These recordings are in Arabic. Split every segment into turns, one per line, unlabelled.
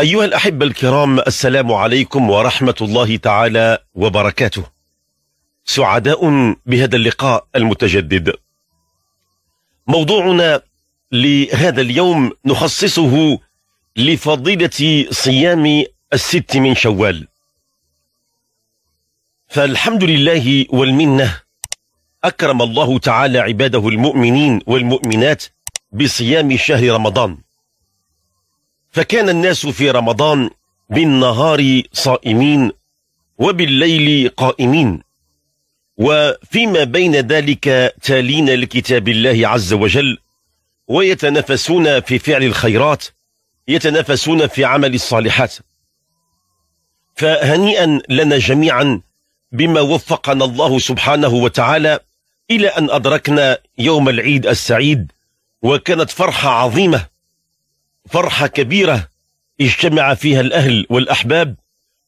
أيها الأحبة الكرام السلام عليكم ورحمة الله تعالى وبركاته سعداء بهذا اللقاء المتجدد موضوعنا لهذا اليوم نخصصه لفضيلة صيام الست من شوال فالحمد لله والمنه أكرم الله تعالى عباده المؤمنين والمؤمنات بصيام شهر رمضان فكان الناس في رمضان بالنهار صائمين وبالليل قائمين وفيما بين ذلك تالين لكتاب الله عز وجل ويتنافسون في فعل الخيرات يتنافسون في عمل الصالحات فهنيئا لنا جميعا بما وفقنا الله سبحانه وتعالى إلى أن أدركنا يوم العيد السعيد وكانت فرحة عظيمة فرحة كبيرة اجتمع فيها الأهل والأحباب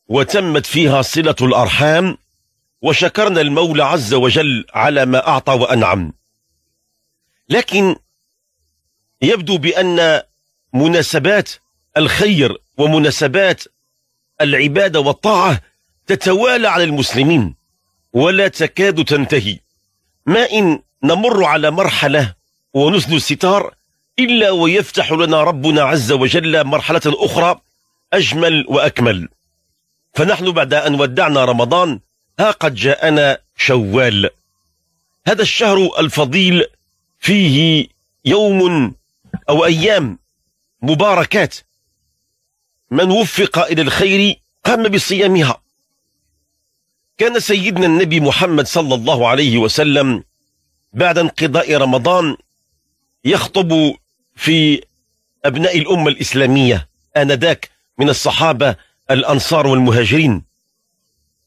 وتمت فيها صلة الأرحام وشكرنا المولى عز وجل على ما أعطى وأنعم لكن يبدو بأن مناسبات الخير ومناسبات العبادة والطاعة تتوالى على المسلمين ولا تكاد تنتهي ما إن نمر على مرحلة ونزل الستار إلا ويفتح لنا ربنا عز وجل مرحلة أخرى أجمل وأكمل فنحن بعد أن ودعنا رمضان ها قد جاءنا شوال هذا الشهر الفضيل فيه يوم أو أيام مباركات من وفق إلى الخير قام بصيامها كان سيدنا النبي محمد صلى الله عليه وسلم بعد انقضاء رمضان يخطب في أبناء الأمة الإسلامية آنذاك من الصحابة الأنصار والمهاجرين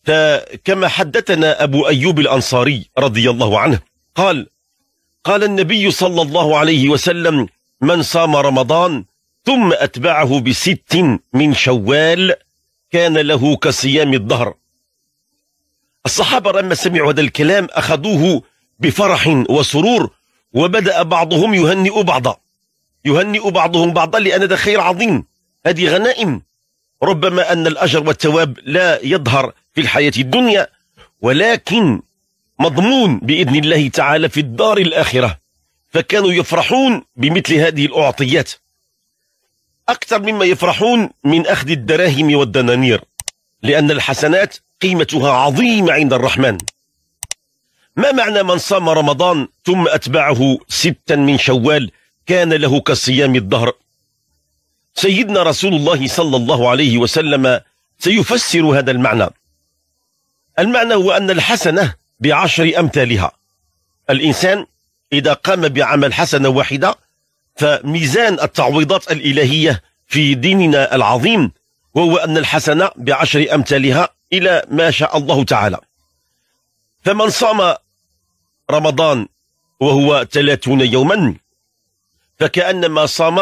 فكما حدثنا أبو أيوب الأنصاري رضي الله عنه قال قال النبي صلى الله عليه وسلم من صام رمضان ثم أتبعه بست من شوال كان له كصيام الظهر الصحابة لما سمعوا هذا الكلام أخذوه بفرح وسرور وبدأ بعضهم يهنئ بعضا يهنئ بعضهم بعضا لأن هذا خير عظيم هذه غنائم ربما أن الأجر والثواب لا يظهر في الحياة الدنيا ولكن مضمون بإذن الله تعالى في الدار الآخرة فكانوا يفرحون بمثل هذه الأعطيات أكثر مما يفرحون من أخذ الدراهم والدنانير لأن الحسنات قيمتها عظيمة عند الرحمن ما معنى من صام رمضان ثم أتبعه ستا من شوال كان له كصيام الدهر سيدنا رسول الله صلى الله عليه وسلم سيفسر هذا المعنى المعنى هو أن الحسنة بعشر أمثالها الإنسان إذا قام بعمل حسنة واحدة فميزان التعويضات الإلهية في ديننا العظيم وهو أن الحسنة بعشر أمثالها إلى ما شاء الله تعالى فمن صام رمضان وهو ثلاثون يوما فكأنما صام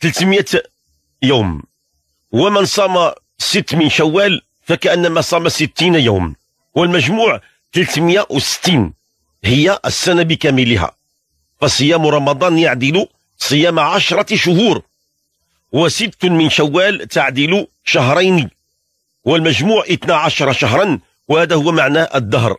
300 يوم ومن صام ست من شوال فكأنما صام 60 يوم والمجموع 360 هي السنة بكاملها فصيام رمضان يعدل صيام عشرة شهور وست من شوال تعدل شهرين والمجموع 12 شهرا وهذا هو معنى الدهر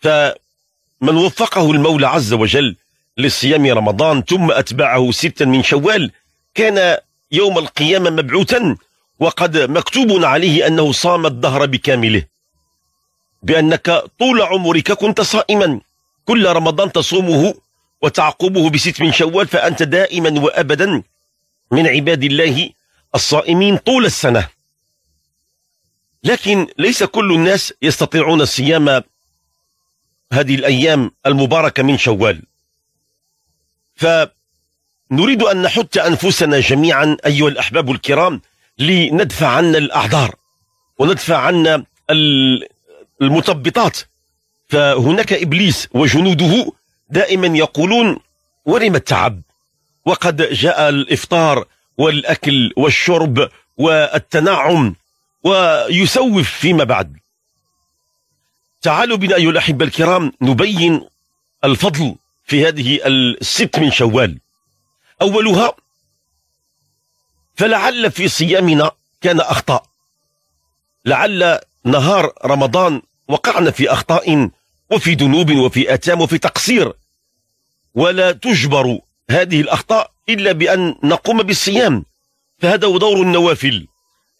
فمن وفقه المولى عز وجل لصيام رمضان ثم أتبعه ستا من شوال كان يوم القيامة مبعوثا وقد مكتوب عليه أنه صام الدهر بكامله بأنك طول عمرك كنت صائما كل رمضان تصومه وتعقبه بست من شوال فأنت دائما وأبدا من عباد الله الصائمين طول السنة لكن ليس كل الناس يستطيعون صيام هذه الأيام المباركة من شوال فنريد أن نحث أنفسنا جميعا أيها الأحباب الكرام لندفع عنا الأعذار وندفع عنا المثبطات فهناك إبليس وجنوده دائما يقولون ورم التعب وقد جاء الإفطار والأكل والشرب والتنعم ويسوف فيما بعد تعالوا بنا أيها الأحبة الكرام نبين الفضل في هذه الست من شوال أولها فلعل في صيامنا كان أخطاء لعل نهار رمضان وقعنا في أخطاء وفي ذنوب وفي أتام وفي تقصير ولا تجبر هذه الأخطاء إلا بأن نقوم بالصيام فهذا هو دور النوافل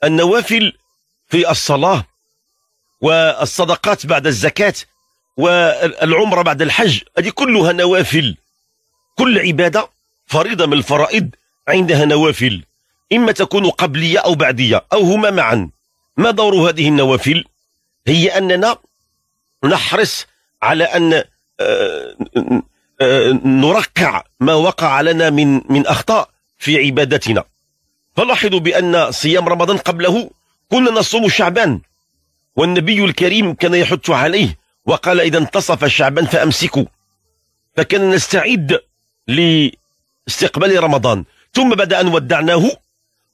النوافل في الصلاة والصدقات بعد الزكاة والعمرة بعد الحج هذه كلها نوافل كل عبادة فريضة من الفرائض عندها نوافل إما تكون قبلية أو بعدية أو هما معا ما دور هذه النوافل هي أننا نحرص على أن آه، آه، نركع ما وقع لنا من من أخطاء في عبادتنا فلاحظوا بأن صيام رمضان قبله كنا نصوم شعبان والنبي الكريم كان يحث عليه وقال إذا انتصف شعبا فأمسكوا فكان نستعد لاستقبال رمضان ثم بعد أن ودعناه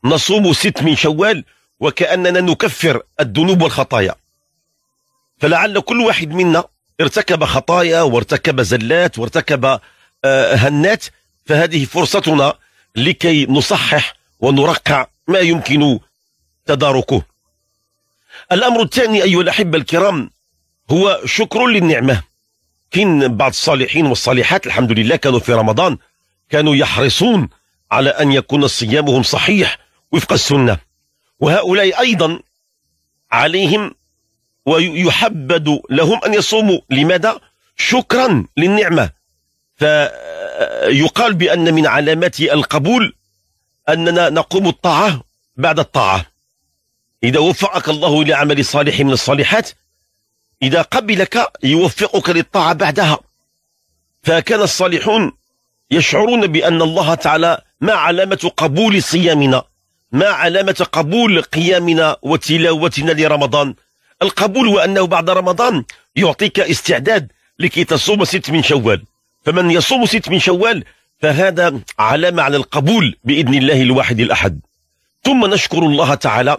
نصوم ست من شوال وكأننا نكفر الذنوب والخطايا فلعل كل واحد منا ارتكب خطايا وارتكب زلات وارتكب آه، هنات فهذه فرصتنا لكي نصحح ونرقع ما يمكن تداركه الأمر الثاني أيها الأحبة الكرام هو شكر للنعمة كين بعض الصالحين والصالحات الحمد لله كانوا في رمضان كانوا يحرصون على أن يكون صيامهم صحيح وفق السنة وهؤلاء أيضا عليهم ويحبد لهم أن يصوموا لماذا؟ شكرا للنعمة فيقال بأن من علامات القبول أننا نقوم الطاعة بعد الطاعة إذا وفقك الله لعمل صالح من الصالحات إذا قبلك يوفقك للطاعة بعدها فكان الصالحون يشعرون بأن الله تعالى ما علامة قبول صيامنا ما علامة قبول قيامنا وتلاوتنا لرمضان القبول وأنه بعد رمضان يعطيك استعداد لكي تصوم ست من شوال فمن يصوم ست من شوال فهذا علامة على القبول بإذن الله الواحد الأحد ثم نشكر الله تعالى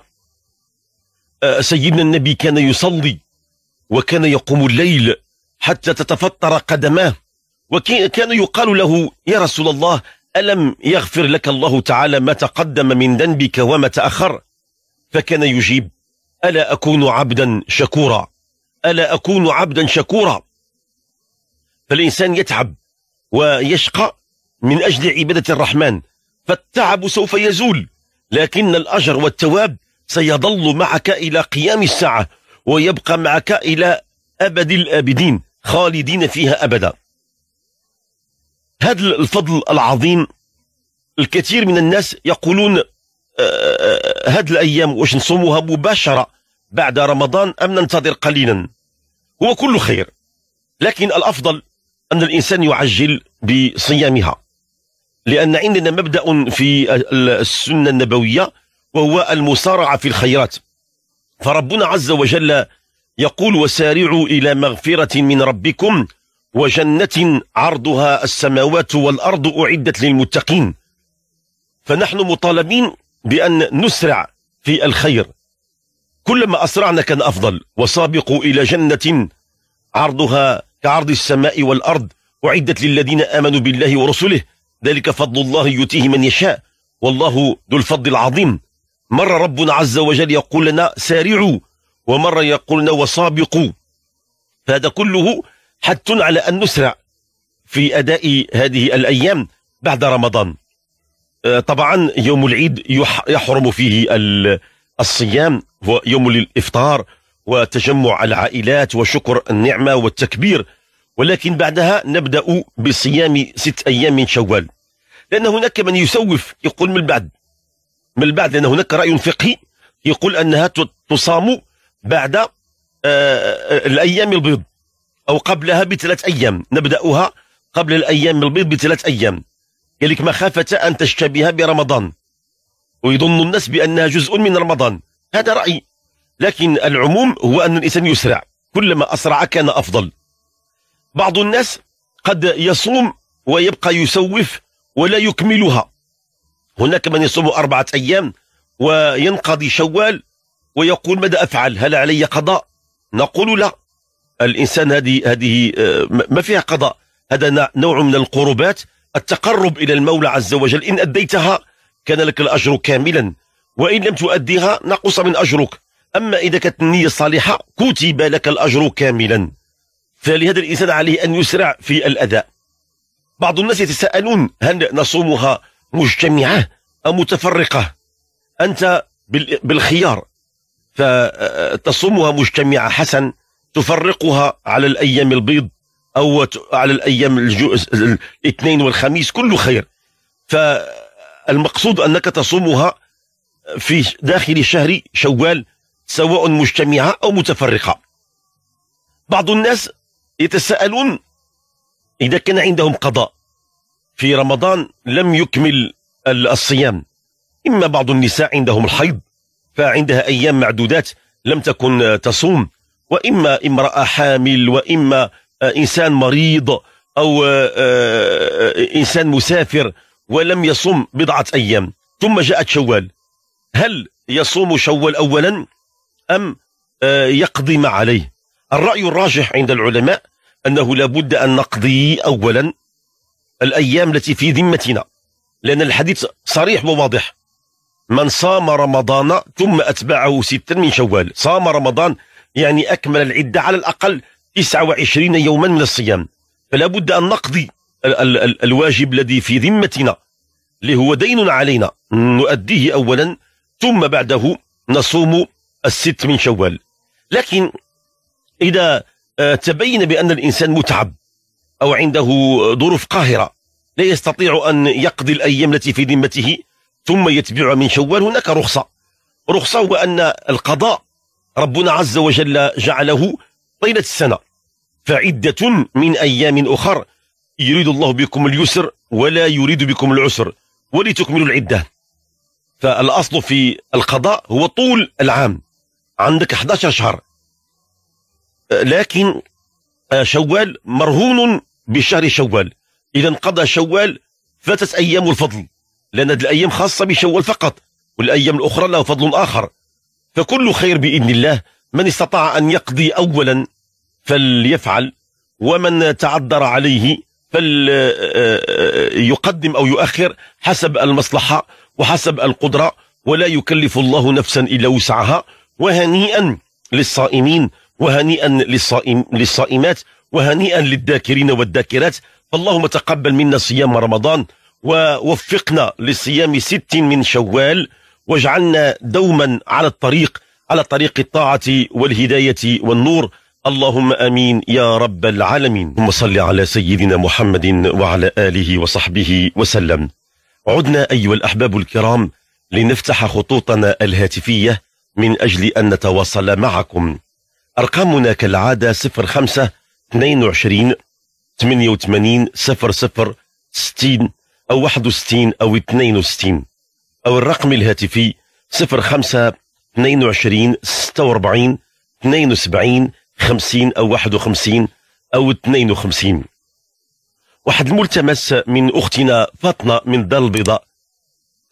آه، سيدنا النبي كان يصلي وكان يقوم الليل حتى تتفطر قدماه وكان يقال له يا رسول الله ألم يغفر لك الله تعالى ما تقدم من ذنبك وما تأخر فكان يجيب ألا أكون عبدا شكورا ألا أكون عبدا شكورا فالإنسان يتعب ويشقى من أجل عبادة الرحمن فالتعب سوف يزول لكن الأجر والتواب سيظل معك إلى قيام الساعة ويبقى معك إلى أبد الآبدين خالدين فيها أبدا هذا الفضل العظيم الكثير من الناس يقولون آه، آه، هذه الأيام واش نصومها مباشرة بعد رمضان أم ننتظر قليلا هو كل خير لكن الأفضل أن الإنسان يعجل بصيامها لأن عندنا مبدأ في السنة النبوية وهو المصارعة في الخيرات فربنا عز وجل يقول وسارعوا إلى مغفرة من ربكم وجنة عرضها السماوات والأرض أعدت للمتقين فنحن مطالبين بأن نسرع في الخير كلما أسرعنا كان أفضل وسابقوا إلى جنة عرضها كعرض السماء والأرض أعدت للذين آمنوا بالله ورسله ذلك فضل الله يؤتيه من يشاء والله ذو الفضل العظيم مرة ربنا عز وجل يقول لنا سارعوا ومرة يقول لنا وسابقوا فهذا كله حث على أن نسرع في أداء هذه الأيام بعد رمضان آه، طبعا يوم العيد يحرم فيه الصيام هو يوم للإفطار وتجمع العائلات وشكر النعمة والتكبير ولكن بعدها نبدأ بصيام ست أيام من شوال لأن هناك من يسوف يقول من بعد من بعد لأن هناك رأي فقهي يقول أنها تصام بعد آه، آه، الأيام البيض أو قبلها بثلاث أيام نبدأها قبل الأيام البيض بثلاث أيام لذلك مخافة أن تشتبه برمضان ويظن الناس بأنها جزء من رمضان هذا رأي لكن العموم هو أن الإنسان يسرع كلما أسرع كان أفضل بعض الناس قد يصوم ويبقى يسوف ولا يكملها هناك من يصوم أربعة أيام وينقضي شوال ويقول ماذا أفعل هل علي قضاء نقول لا الإنسان هذه هذه آه، ما فيها قضاء هذا نوع من القربات التقرب إلى المولى عز وجل إن أديتها كان لك الأجر كاملا وإن لم تؤديها نقص من أجرك أما إذا كانت النية صالحة كتب لك الأجر كاملا فلهذا الإنسان عليه أن يسرع في الأداء بعض الناس يتساءلون هل نصومها مجتمعة أو متفرقة أنت بالخيار فتصمها مجتمعة حسن تفرقها على الأيام البيض أو على الأيام الاثنين والخميس كله خير فالمقصود أنك تصومها في داخل شهر شوال سواء مجتمعة أو متفرقة بعض الناس يتساءلون إذا كان عندهم قضاء في رمضان لم يكمل الصيام إما بعض النساء عندهم الحيض فعندها أيام معدودات لم تكن تصوم وإما امرأة حامل وإما إنسان مريض أو آه، آه، إنسان مسافر ولم يصوم بضعة أيام ثم جاءت شوال هل يصوم شوال أولا أم آه، يقضي ما عليه الرأي الراجح عند العلماء أنه لابد أن نقضي أولا الأيام التي في ذمتنا لأن الحديث صريح وواضح من صام رمضان ثم أتبعه ستا من شوال صام رمضان يعني أكمل العدة على الأقل 29 يوما من الصيام فلا بد أن نقضي ال ال ال الواجب الذي في ذمتنا اللي هو دين علينا نؤديه أولا ثم بعده نصوم الست من شوال لكن إذا آه، تبين بأن الإنسان متعب أو عنده ظروف قاهرة لا يستطيع أن يقضي الأيام التي في ذمته ثم يتبع من شوال هناك رخصة رخصة هو أن القضاء ربنا عز وجل جعله طيلة السنة فعدة من أيام أخر يريد الله بكم اليسر ولا يريد بكم العسر ولتكملوا العدة فالأصل في القضاء هو طول العام عندك 11 شهر لكن آه، شوال مرهون بشهر شوال إذا انقضى شوال فاتت أيام الفضل لأن هذه الأيام خاصة بشوال فقط والأيام الأخرى له فضل آخر فكل خير بإذن الله من استطاع أن يقضي أولا فليفعل ومن تعذر عليه فليقدم آه، آه، أو يؤخر حسب المصلحة وحسب القدرة ولا يكلف الله نفسا إلا وسعها وهنيئا للصائمين وهنيئا للصائم للصائمات وهنيئا للذاكرين والذاكرات فاللهم تقبل منا صيام رمضان ووفقنا لصيام ست من شوال واجعلنا دوما على الطريق على طريق الطاعة والهداية والنور اللهم امين يا رب العالمين ثم صل على سيدنا محمد وعلى اله وصحبه وسلم عدنا ايها الاحباب الكرام لنفتح خطوطنا الهاتفيه من اجل ان نتواصل معكم أرقامنا كالعادة 05 22 88 00 60 أو 61 أو 62 أو الرقم الهاتفي 05 22 46 72 50 أو 51 أو 52 واحد الملتمس من أختنا فاطمة من دار البيضاء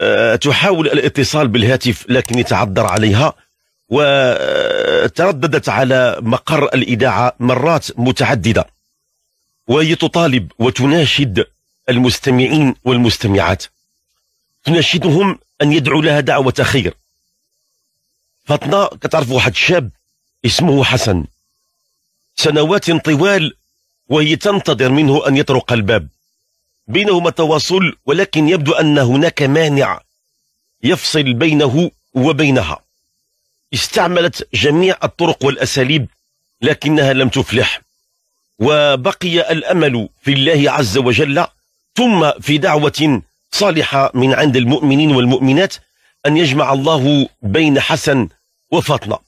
أه تحاول الاتصال بالهاتف لكن يتعذر عليها وترددت على مقر الإذاعة مرات متعددة وهي تطالب وتناشد المستمعين والمستمعات تناشدهم أن يدعوا لها دعوة خير فاطمة كتعرف واحد الشاب اسمه حسن سنوات طوال وهي تنتظر منه أن يطرق الباب بينهما تواصل ولكن يبدو أن هناك مانع يفصل بينه وبينها استعملت جميع الطرق والأساليب لكنها لم تفلح وبقي الأمل في الله عز وجل ثم في دعوة صالحة من عند المؤمنين والمؤمنات أن يجمع الله بين حسن وفاطمة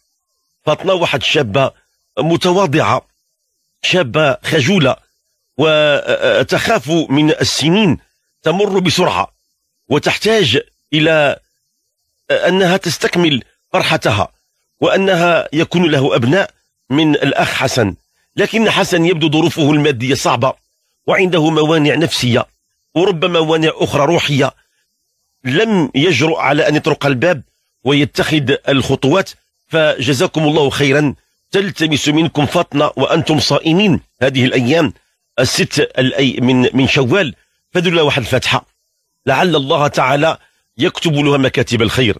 فاطمة واحد شابة متواضعة شابة خجولة وتخاف من السنين تمر بسرعة وتحتاج إلى أنها تستكمل فرحتها وأنها يكون له أبناء من الأخ حسن لكن حسن يبدو ظروفه المادية صعبة وعنده موانع نفسية وربما موانع أخرى روحية لم يجرؤ على أن يطرق الباب ويتخذ الخطوات فجزاكم الله خيرا تلتمس منكم فطنة وأنتم صائمين هذه الأيام الست الأي من من شوال فدلوا واحد الفاتحة لعل الله تعالى يكتب لها مكاتب الخير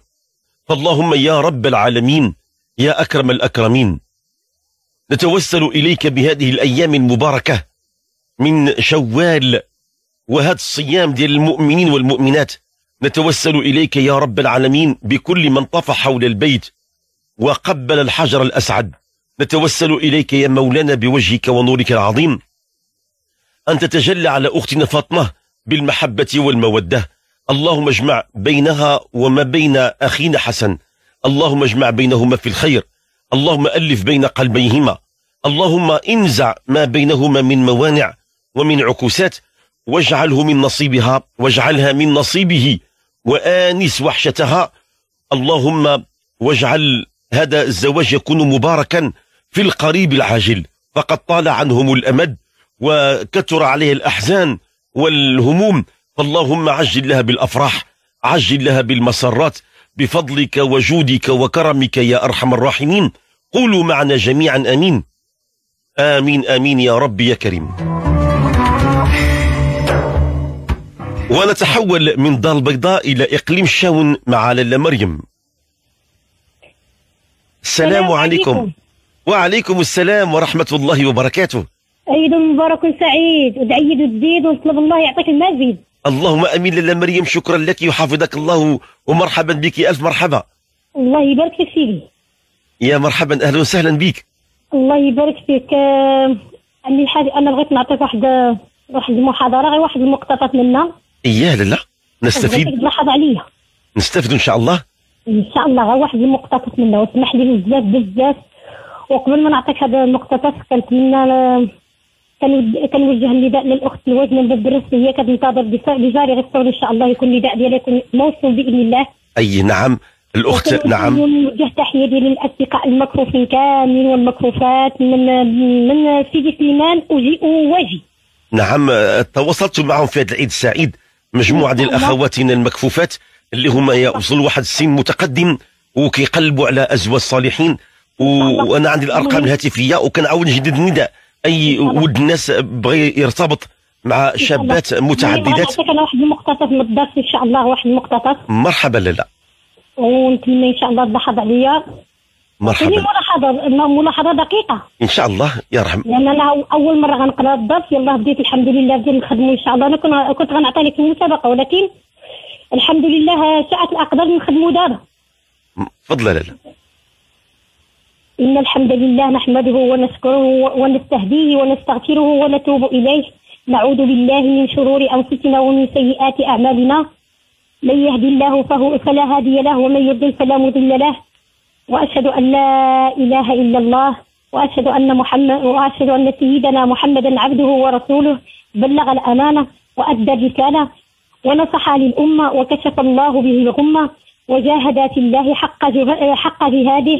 فاللهم يا رب العالمين يا أكرم الأكرمين نتوسل إليك بهذه الأيام المباركة من شوال وهذا الصيام ديال المؤمنين والمؤمنات نتوسل إليك يا رب العالمين بكل من طاف حول البيت وقبل الحجر الأسعد نتوسل إليك يا مولانا بوجهك ونورك العظيم أن تتجلى على أختنا فاطمة بالمحبة والمودة اللهم اجمع بينها وما بين أخينا حسن اللهم اجمع بينهما في الخير اللهم ألف بين قلبيهما اللهم انزع ما بينهما من موانع ومن عكوسات واجعله من نصيبها واجعلها من نصيبه وآنس وحشتها اللهم واجعل هذا الزواج يكون مباركا في القريب العاجل فقد طال عنهم الأمد وكثر عليه الأحزان والهموم فاللهم عجل لها بالأفراح عجل لها بالمسرات بفضلك وجودك وكرمك يا أرحم الراحمين قولوا معنا جميعا آمين آمين آمين يا رب يا كريم ونتحول من دار البيضاء إلى إقليم شاون مع لالا مريم السلام عليكم. عليكم وعليكم السلام ورحمة الله وبركاته
عيد مبارك سعيد ودعيد جديد ونطلب الله يعطيك المزيد
اللهم امين لاله مريم شكرا لك وحفظك الله ومرحبا بك الف مرحبا
الله يبارك فيك سيدي
يا مرحبا اهلا وسهلا بك
الله يبارك فيك عندي آه، حاجه انا بغيت نعطيك واحد آه، واحد المحاضره غير واحد المقتطف منها
اياه لا نستفيد لاحظ عليا نستفيد ان شاء الله
ان شاء الله غير واحد المقتطف منها وسمح لي بزاف بزاف وقبل ما نعطيك هذا المقتطف كنتمنى آه، كنوجه النداء للاخت الوزن اللي بدرس هي كتنتظر بجاري غير ان شاء الله يكون النداء ديالكم يكون موصول باذن الله
اي نعم الاخت نعم
وجه تحيه ديال للاصدقاء المكروفين كاملين والمكروفات من من سيدي سليمان وجي وواجي
نعم تواصلت معهم في هذا العيد السعيد مجموعه ديال اخواتنا المكفوفات اللي هما يوصلوا واحد السن متقدم وكيقلبوا على ازواج الصالحين وانا عندي الارقام الهاتفيه وكنعاود نجدد النداء اي ود الناس بغى يرتبط مع شابات متعددات نعطيك
انا واحد المقتطف من الدرس ان شاء الله واحد المقتطف
مرحبا لالا
ونتمنى ان شاء الله تلاحظ عليا مرحبا ملاحظه ملاحظه دقيقه
ان شاء الله يرحم
لان انا اول مره غنقرا الدرس يلاه بديت الحمد لله بديت نخدم ان شاء الله انا كنت غنعطي لك المسابقه ولكن الحمد لله ساعه الاقدار نخدموا دابا تفضل لالا إن الحمد لله نحمده ونشكره ونستهديه ونستغفره ونتوب إليه نعوذ بالله من شرور أنفسنا ومن سيئات أعمالنا من يهد الله فهو فلا هادي له ومن يضلل فلا مضل له وأشهد أن لا إله إلا الله وأشهد أن محمد وأشهد أن سيدنا محمدا عبده ورسوله بلغ الأمانة وأدى الرسالة ونصح للأمة وكشف الله به الغمة وجاهد في الله حق حق جهاده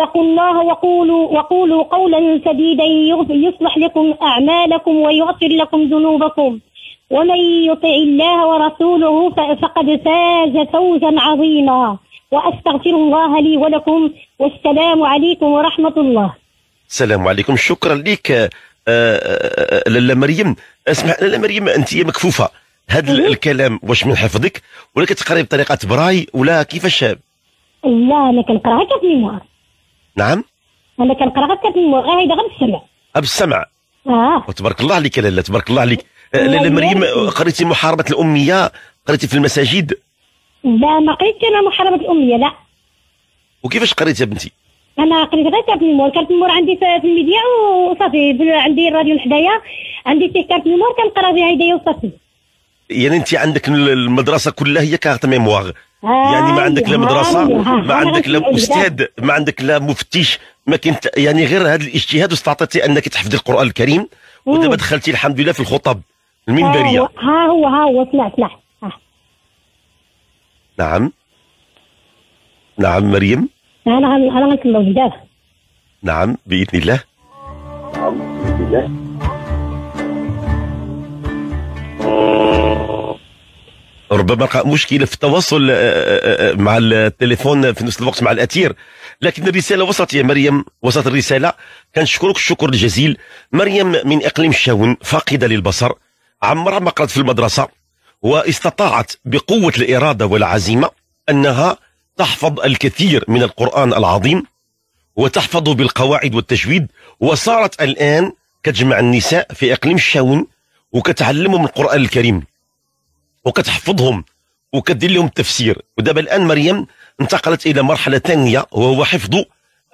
واتقوا الله وقولوا وقولوا قولا سديدا يصلح لكم اعمالكم ويغفر لكم ذنوبكم ومن يطع الله ورسوله فقد فاز فوزا عظيما واستغفر الله لي ولكم والسلام عليكم ورحمه الله.
السلام عليكم شكرا لك آه، آه، آه، لاله مريم اسمع لاله مريم انت مكفوفه هذا أيوه. الكلام واش من حفظك ولا كتقري بطريقه براي ولا كيفاش
لا انا كنقراها كيف نعم انا كنقرا غير كنموغا غير بالسمع بالسمع اه
وتبارك الله عليك لاله تبارك الله عليك لالا آه، مريم قريتي محاربه الاميه قريتي في المساجد
لا ما قريتش انا محاربه الاميه لا
وكيفاش قريتي يا بنتي
انا قريت غير كارت المور كارت المور عندي في الميديا وصافي عندي الراديو حدايا عندي فيه كارت المور كنقرا فيها هدايا وصافي
يعني انت عندك المدرسه كلها هي كارت ميموار
يعني ما عندك لا مدرسه ما عندك لا استاذ
ما عندك لا مفتش ما كنت يعني غير هذا الاجتهاد واستطعتي انك تحفظي القران الكريم ودابا دخلتي الحمد لله في الخطب المنبريه
ها هو ها هو سمع سمع
نعم نعم مريم
انا انا بزاف
نعم باذن الله نعم باذن الله ربما مشكله في التواصل آه، آه، آه، مع التليفون في نفس الوقت مع الاثير لكن الرساله وصلت يا مريم وصلت الرساله كنشكرك الشكر الجزيل مريم من اقليم الشاون فاقده للبصر عمرها ما قرات في المدرسه واستطاعت بقوه الاراده والعزيمه انها تحفظ الكثير من القران العظيم وتحفظ بالقواعد والتجويد وصارت الان كتجمع النساء في اقليم الشاون وكتعلمهم القران الكريم وكتحفظهم وكدير لهم التفسير ودابا الان مريم انتقلت الى مرحله ثانيه وهو حفظ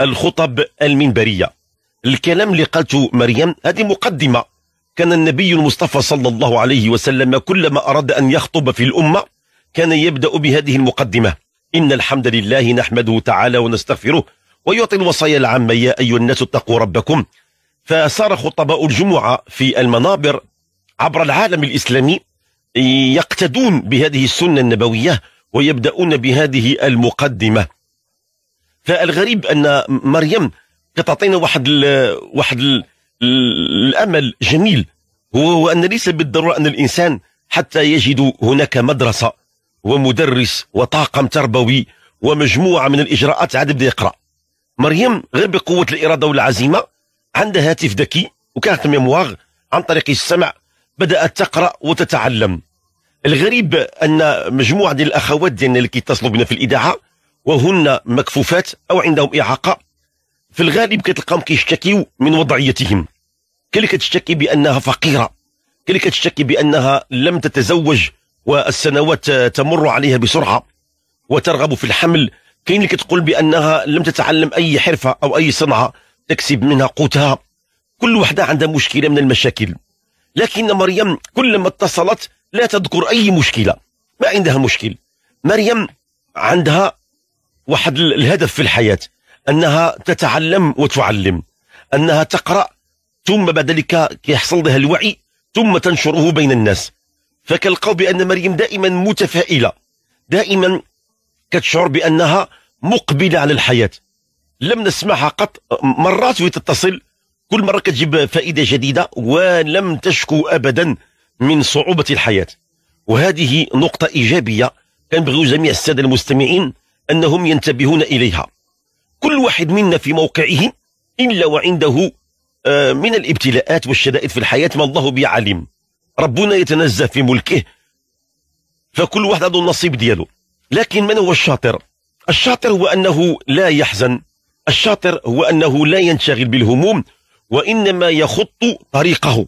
الخطب المنبريه الكلام اللي قالته مريم هذه مقدمه كان النبي المصطفى صلى الله عليه وسلم كلما اراد ان يخطب في الامه كان يبدا بهذه المقدمه ان الحمد لله نحمده تعالى ونستغفره ويعطي الوصايا العامه يا ايها الناس اتقوا ربكم فصار خطباء الجمعه في المنابر عبر العالم الاسلامي يقتدون بهذه السنة النبوية ويبدأون بهذه المقدمة فالغريب أن مريم تعطينا واحد الـ واحد الـ الأمل جميل هو أن ليس بالضرورة أن الإنسان حتى يجد هناك مدرسة ومدرس وطاقم تربوي ومجموعة من الإجراءات عاد بدا يقرأ مريم غير بقوة الإرادة والعزيمة عندها هاتف ذكي وكانت ميمواغ عن طريق السمع بدأت تقرأ وتتعلم الغريب ان مجموعه ديال الاخوات ديالنا اللي كيتصلوا بنا في الاذاعه وهن مكفوفات او عندهم اعاقه في الغالب كتلقاهم كيشتكيو من وضعيتهم اللي كتشتكي بانها فقيره اللي كتشتكي بانها لم تتزوج والسنوات تمر عليها بسرعه وترغب في الحمل كاين اللي كتقول بانها لم تتعلم اي حرفه او اي صنعه تكسب منها قوتها كل وحده عندها مشكله من المشاكل لكن مريم كلما اتصلت لا تذكر أي مشكلة ما عندها مشكل مريم عندها واحد الهدف في الحياة أنها تتعلم وتعلم أنها تقرأ ثم بعد ذلك يحصل لها الوعي ثم تنشره بين الناس فكلقوا بأن مريم دائما متفائلة دائما كتشعر بأنها مقبلة على الحياة لم نسمعها قط مرات تتصل كل مرة كتجيب فائدة جديدة ولم تشكو أبدا من صعوبة الحياة وهذه نقطة إيجابية كنبغيو جميع السادة المستمعين أنهم ينتبهون إليها كل واحد منا في موقعه إلا وعنده آه، من الابتلاءات والشدائد في الحياة ما الله عليم ربنا يتنزه في ملكه فكل واحد عنده النصيب دياله لكن من هو الشاطر الشاطر هو أنه لا يحزن الشاطر هو أنه لا ينشغل بالهموم وإنما يخط طريقه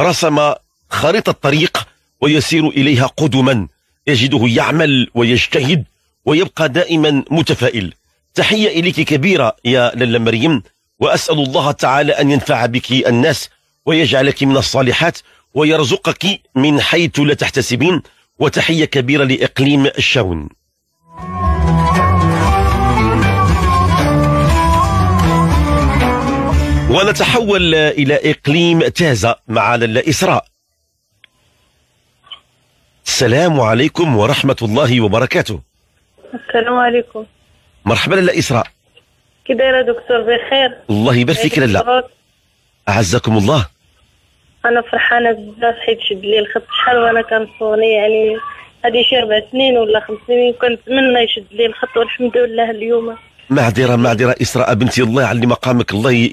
رسم خريطة طريق ويسير إليها قدما يجده يعمل ويجتهد ويبقى دائما متفائل تحية إليك كبيرة يا للا مريم وأسأل الله تعالى أن ينفع بك الناس ويجعلك من الصالحات ويرزقك من حيث لا تحتسبين وتحية كبيرة لإقليم الشاون ونتحول إلى إقليم تازة مع للا إسراء السلام عليكم ورحمة الله وبركاته
السلام عليكم
مرحبا لاله إسراء
كي دكتور بخير
الله يبارك فيك لاله أعزكم الله
أنا فرحانة بزاف حيت شد لي الخط شحال وأنا كنصوني يعني هذه شي ربع سنين ولا خمس سنين كنتمنى يشد لي الخط والحمد لله اليوم
معذرة معذرة إسراء بنتي الله يعلي مقامك الله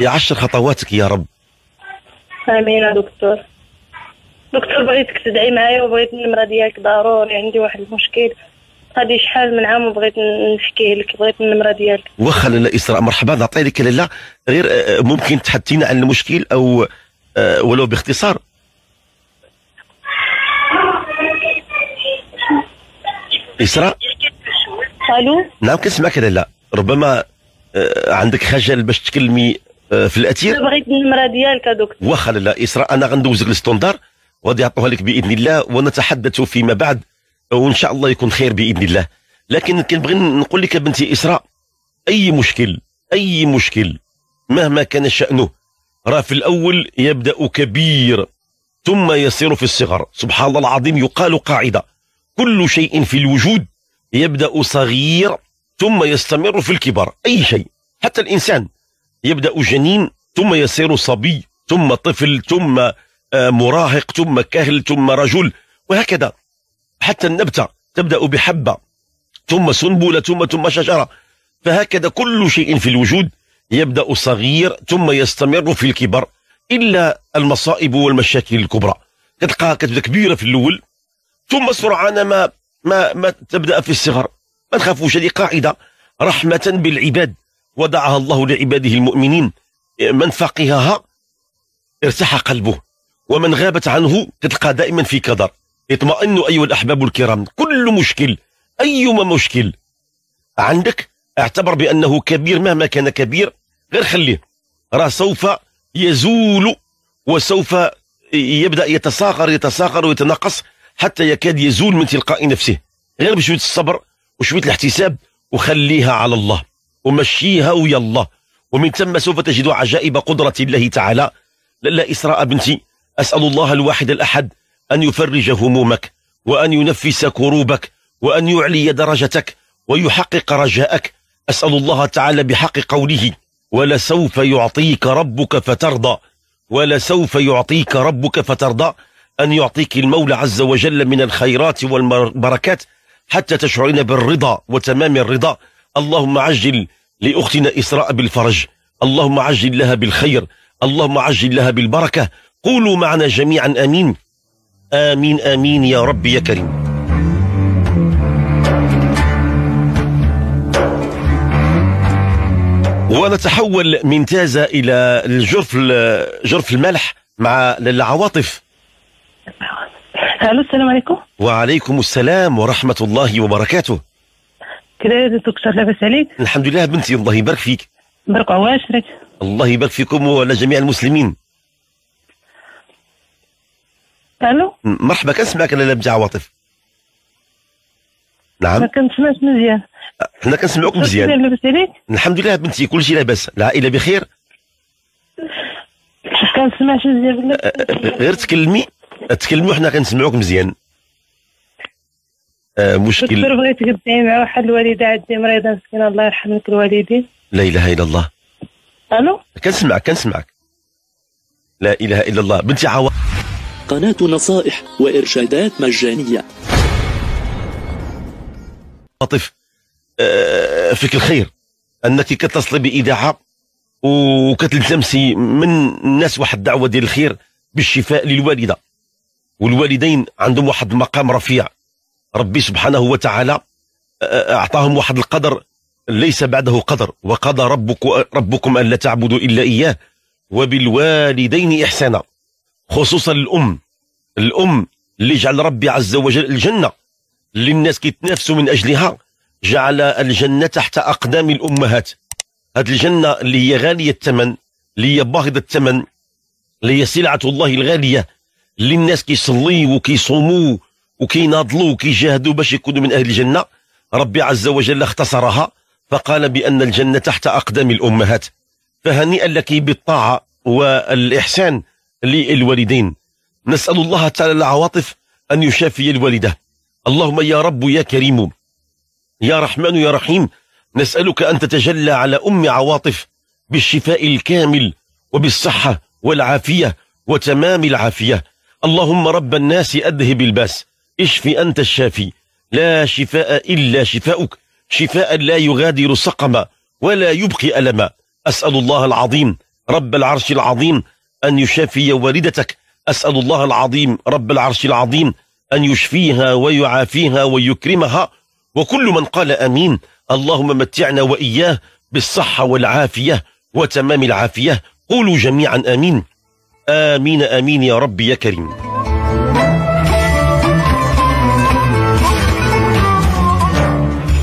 يعشر خطواتك يا رب
آمين يا دكتور دكتور بغيتك تدعي معايا وبغيت النمره ديالك ضروري عندي واحد المشكل هادي شحال من عام وبغيت نحكيه لك بغيت النمره ديالك
واخا لاله اسراء مرحبا نعطي لك لاله غير آه، آه، ممكن تحدثينا عن المشكل او آه، ولو باختصار اسراء الو نعم كنسمعك لاله ربما عندك خجل باش تكلمي في الاثير
بغيت النمره ديالك يا دكتور
واخا لاله اسراء انا غندوزك للستوندار وغادي يعطوها لك باذن الله ونتحدث فيما بعد وان شاء الله يكون خير باذن الله لكن كنبغي نقول لك بنتي اسراء اي مشكل اي مشكل مهما كان شانه راه في الاول يبدا كبير ثم يصير في الصغر سبحان الله العظيم يقال قاعده كل شيء في الوجود يبدا صغير ثم يستمر في الكبر اي شيء حتى الانسان يبدا جنين ثم يصير صبي ثم طفل ثم آه، مراهق ثم كهل ثم رجل وهكذا حتى النبتة تبدأ بحبة ثم سنبلة ثم ثم شجرة فهكذا كل شيء في الوجود يبدأ صغير ثم يستمر في الكبر إلا المصائب والمشاكل الكبرى كتلقاها كتبدا كبيرة في الأول ثم سرعان ما ما ما تبدأ في الصغر ما تخافوش هذه قاعدة رحمة بالعباد وضعها الله لعباده المؤمنين من فقهها ارتاح قلبه ومن غابت عنه تتلقى دائما في كدر اطمئنوا أيها الأحباب الكرام كل مشكل أيما مشكل عندك اعتبر بأنه كبير مهما كان كبير غير خليه راه سوف يزول وسوف يبدأ يتصاغر يتصاغر ويتناقص حتى يكاد يزول من تلقاء نفسه غير بشوية الصبر وشوية الاحتساب وخليها على الله ومشيها ويا الله ومن ثم سوف تجد عجائب قدرة الله تعالى لا إسراء بنتي أسأل الله الواحد الأحد أن يفرج همومك وأن ينفس كروبك وأن يعلي درجتك ويحقق رجاءك أسأل الله تعالى بحق قوله ولسوف يعطيك ربك فترضى ولسوف يعطيك ربك فترضى أن يعطيك المولى عز وجل من الخيرات والبركات حتى تشعرين بالرضا وتمام الرضا اللهم عجل لأختنا إسراء بالفرج اللهم عجل لها بالخير اللهم عجل لها بالبركة قولوا معنا جميعا امين امين امين يا رب يا كريم ونتحول من تازة إلى الجرف جرف الملح مع العواطف
ألو السلام عليكم
وعليكم السلام ورحمة الله وبركاته كده دكتور لاباس عليك الحمد لله بنتي الله يبارك فيك بارك عواشرك الله يبارك فيكم وعلى جميع المسلمين الو مرحبا كنسمعك انا لبجة عواطف نعم ما
كنسمعش مزيان
حنا كنسمعوك مزيان الحمد لله بنتي كل شيء لاباس العائله بخير كنسمعش مزيان أه، أه، أه، غير تكلمي تكلمي وحنا كنسمعوك مزيان آه مشكل كنت
بغيت تقدمي مع واحد الوالده عندي مريضه مسكينه الله يرحم لك الوالدين
لا اله الا الله الو كنسمعك كنسمعك لا اله الا الله بنتي عواطف قناة نصائح وإرشادات مجانية لطيف آه، فيك الخير أنك كتصلي بإذاعة وكتلتمسي من الناس واحد الدعوة ديال الخير بالشفاء للوالدة والوالدين عندهم واحد المقام رفيع ربي سبحانه وتعالى آه، أعطاهم واحد القدر ليس بعده قدر وقضى ربك ربكم ألا تعبدوا إلا إياه وبالوالدين إحسانا خصوصا الام الام اللي جعل ربي عز وجل الجنه اللي الناس كيتنافسوا من اجلها جعل الجنه تحت اقدام الامهات هذه الجنه اللي هي غاليه الثمن اللي هي باهظه الثمن اللي هي سلعه الله الغاليه اللي الناس كيصليوا وكيصوموا وكيناضلوا وكيجاهدوا باش يكونوا من اهل الجنه ربي عز وجل اختصرها فقال بان الجنه تحت اقدام الامهات فهنيئا لك بالطاعه والاحسان للوالدين نسأل الله تعالى العواطف أن يشافي الوالدة اللهم يا رب يا كريم يا رحمن يا رحيم نسألك أن تتجلى على أم عواطف بالشفاء الكامل وبالصحة والعافية وتمام العافية اللهم رب الناس أذهب الباس اشف أنت الشافي لا شفاء إلا شفاؤك شفاء لا يغادر سقما ولا يبقي ألما أسأل الله العظيم رب العرش العظيم أن يشافي والدتك أسأل الله العظيم رب العرش العظيم أن يشفيها ويعافيها ويكرمها وكل من قال أمين اللهم متعنا وإياه بالصحة والعافية وتمام العافية قولوا جميعا آمين آمين آمين يا ربي يا كريم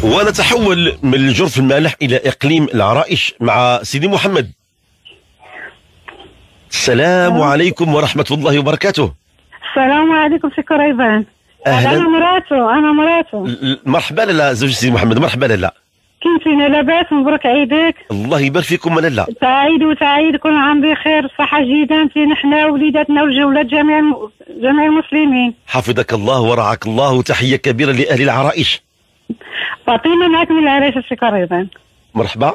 ونتحول من الجرف المالح إلى إقليم العرائش مع سيدي محمد السلام عليكم ورحمة الله وبركاته
السلام عليكم سي كريبان أهلا أنا مراته أنا مراته
مرحبا لالا زوج سي محمد مرحبا لالا
كيف لاباس مبروك عيدك
الله يبارك فيكم لالا
تعيد وتعيد كل عام بخير صحة جيدة في نحن وليداتنا والجولات جميع جميع المسلمين
حفظك الله ورعاك الله وتحية كبيرة لأهل العرائش
باطينا معك من العرائش سي كريبان مرحبا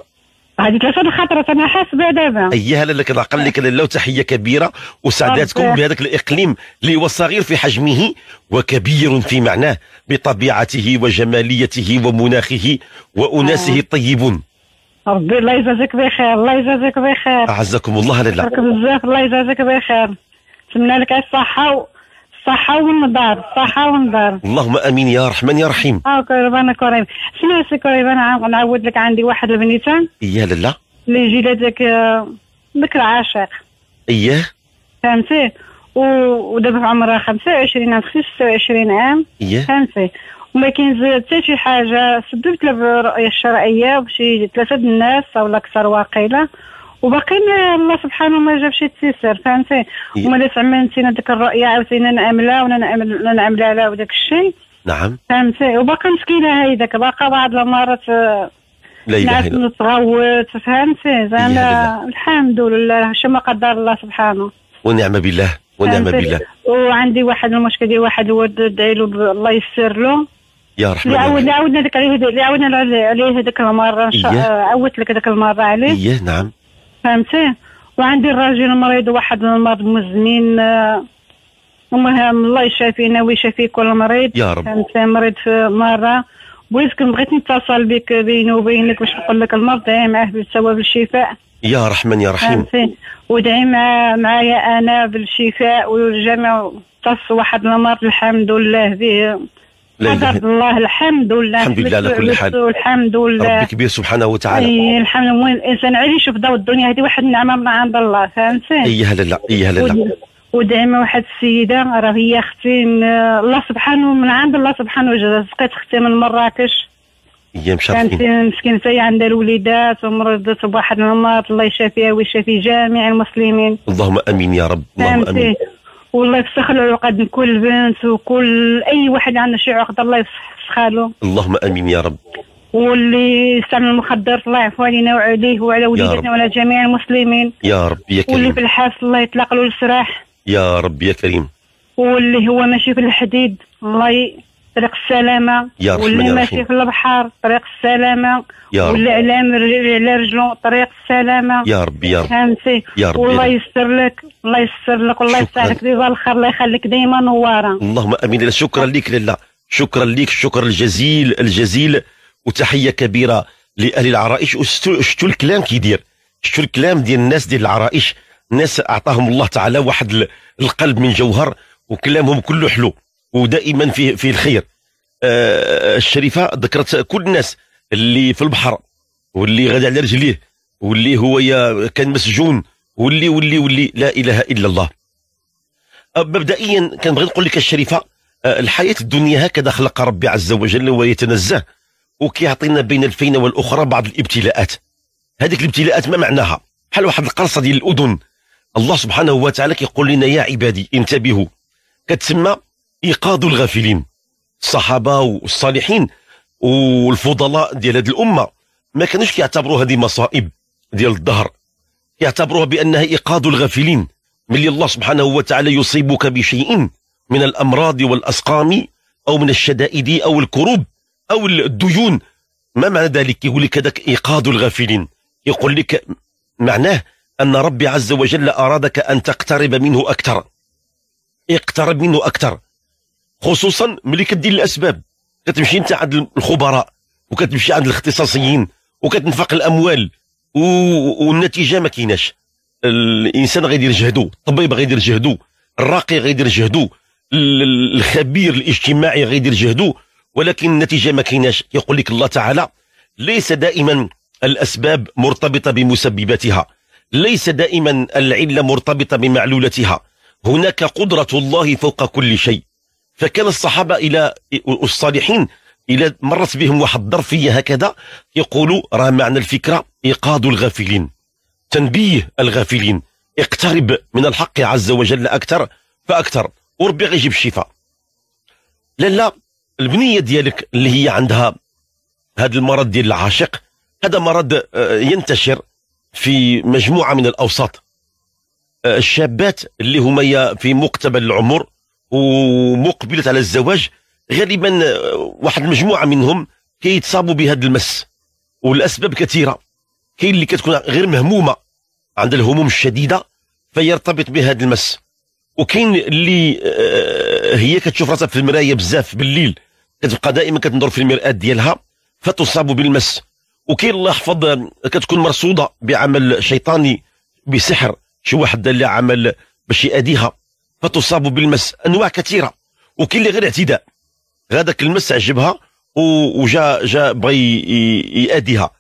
هذيك عشان خاطر انا بها دابا
ايها لك العقل لك لاله وتحيه كبيره وسعداتكم بهذاك الاقليم اللي هو صغير في حجمه وكبير في معناه بطبيعته وجماليته ومناخه واناسه آه. الطيبون
ربي الله يجازيك بخير الله يجازيك بخير
اعزكم الله لاله بزاف
الله يجازيك بخير نتمنى لك الصحه و... صحة ونضار صحة ونضار
اللهم امين يا رحمن يا رحيم
اه كربانا كريم شنو سي كريم انا نعاود لك عندي واحد البنيته يا لالا اللي يجي لك بكر عاشق اياه فهمتي آه، ودابا عمرها 25 عام 26 عام فهمتي وما كاين حتى شي حاجه سببت له بالرؤيه الشرعيه وشي ثلاثه الناس ولا اكثر واقيله وباقي الله سبحانه ما جابش يتيسر فهمتي هما اللي انت ديك الرؤيه عاوتاني نعملها ونعملها على وداك الشيء نعم فهمتي وباقا مسكينه ذاك باقا بعض المرات آه،
لا اله الا الله
تغوت فهمتي زعما الحمد لله شو ما قدر الله سبحانه
ونعم بالله ونعم بالله
وعندي واحد المشكل ديال واحد الولد ادعي له الله يسر له
يا رحمة اللي عاودنا
عاودنا ديك عليه اللي عاودنا عليه هذيك المره ان شاء الله لك هذيك المره عليه اي نعم فهمتي وعندي الراجل مريض من المرض مزمن المهم آه، الله يشافينا ويشافي كل مريض يا رب فهمتي مريض في مره بغيتك بغيت نتصل بك بيني وبينك باش نقول لك المرض دعي معاه بسبب الشفاء
يا رحمن يا رحيم
فهمتي ودعي مع معايا انا بالشفاء والجميع تص واحد المرض الحمد لله به الحمد الله الحمد لله الحمد لله على كل حال الحمد لله ربي
كبير سبحانه وتعالى
اي الحمد لله الانسان عايش يشوف ضوء الدنيا هذه واحد النعمه من عند الله فهمتي اي
هلا اي هلا
ودائما واحد السيده راه هي اختي الله سبحانه من عند الله سبحانه وجل سقيت اختي من مراكش
هي إيه، مشرفين
كانت مسكينه هي عندها الوليدات ومرضت بواحد المرض الله يشافيها ويشافي جميع المسلمين
اللهم امين يا رب اللهم امين
والله يفسخ له عقد كل بنت وكل اي واحد عندنا شي عقد الله يفسخها له
اللهم امين يا رب
واللي يستعمل المخدرات الله يعفو علينا وعليه وعلى وليداتنا وعلى جميع المسلمين
يا رب يا كريم واللي في
الحاس الله يطلق له السراح
يا رب يا كريم
واللي هو ماشي في الحديد الله طريق السلامه يا ولا ماشي في البحر طريق السلامه يا ولا على على رجلو طريق السلامه يا ربي يا ربي فهمتي يا ربي والله يستر لك الله يستر لك والله يستر لك ديما الخير الله يخليك ديما نواره
اللهم امين شكرا لك لالا شكرا لك الشكر الجزيل الجزيل وتحيه كبيره لاهل العرائش شفتوا الكلام كيدير شفتوا الكلام ديال الناس ديال العرائش ناس اعطاهم الله تعالى واحد القلب من جوهر وكلامهم كله حلو ودائما فيه فيه الخير آه، الشريفه ذكرت كل الناس اللي في البحر واللي غدا على رجليه واللي هو كان مسجون واللي واللي واللي لا اله الا الله مبدئيا كنبغي نقول لك الشريفه آه، الحياه الدنيا هكذا خلق ربي عز وجل ويتنزه وكيعطينا بين الفينه والاخرى بعض الابتلاءات هذيك الابتلاءات ما معناها بحال واحد القرصه ديال الاذن الله سبحانه وتعالى كيقول لنا يا عبادي انتبهوا كتسمى ايقاظ الغافلين الصحابه والصالحين والفضلاء ديال هذه الامه ما كانوش كيعتبروا هذه مصائب ديال الدهر يعتبروها بانها ايقاظ الغافلين ملي الله سبحانه وتعالى يصيبك بشيء من الامراض والاسقام او من الشدائد او الكروب او الديون ما معنى ذلك يقول لك هذاك ايقاظ الغافلين يقول لك معناه ان ربي عز وجل ارادك ان تقترب منه اكثر اقترب منه اكثر خصوصا ملي كدير الاسباب كتمشي انت عند الخبراء وكتمشي عند الاختصاصيين وكتنفق الاموال و... والنتيجه ما كيناش الانسان غيدير جهدو الطبيب غيدير جهدو الراقي غيدير جهدو الخبير الاجتماعي غيدير جهدو ولكن النتيجه ما كيناش يقول لك الله تعالى ليس دائما الاسباب مرتبطه بمسبباتها ليس دائما العله مرتبطه بمعلولتها هناك قدره الله فوق كل شيء فكان الصحابه الى الصالحين الى مرت بهم واحد الظرفيه هكذا يقولوا راه معنى الفكره ايقاظ الغافلين تنبيه الغافلين اقترب من الحق عز وجل اكثر فاكثر وربي غيجيب الشفاء لا لا البنيه ديالك اللي هي عندها هذا المرض ديال العاشق هذا مرض آه، ينتشر في مجموعه من الاوساط آه، الشابات اللي هما في مقتبل العمر ومقبلة على الزواج غالبا آه، واحد المجموعة منهم كيتصابوا بهذا المس والأسباب كثيرة كاين اللي كتكون غير مهمومة عندها الهموم الشديدة فيرتبط بهذا المس وكاين اللي آه، هي كتشوف راسها في المرايه بزاف بالليل كتبقى دائما كتنظر في المرآة ديالها فتصاب بالمس وكاين الله يحفظ آه، كتكون مرصوده بعمل شيطاني بسحر شي واحد دار عمل باش يأذيها فتصاب بالمس انواع كثيره وكاين اللي غير اعتداء هذاك المس عجبها وجا جا بغى ياديها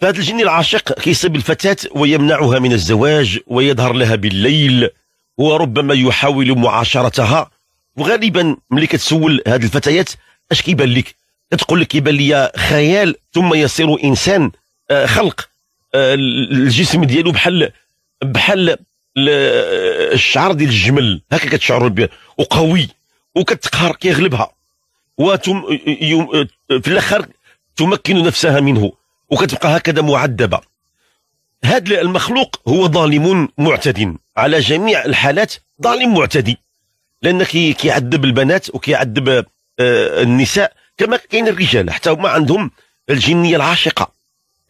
فهذا الجني العاشق كيصيب الفتاه ويمنعها من الزواج ويظهر لها بالليل وربما يحاول معاشرتها وغالبا ملي كتسول هاد الفتيات اش كيبان لك كتقول لك كيبان لي خيال ثم يصير انسان آه، خلق آه، الجسم ديالو بحال بحال الشعر ديال الجمل هكا كتشعر به وقوي وكتقهر كيغلبها وتم في الاخر تمكن نفسها منه وكتبقى هكذا معذبه هذا المخلوق هو ظالم معتد على جميع الحالات ظالم معتدي لان كيعذب البنات وكيعذب آه، النساء كما كاين الرجال حتى هما عندهم الجنيه العاشقه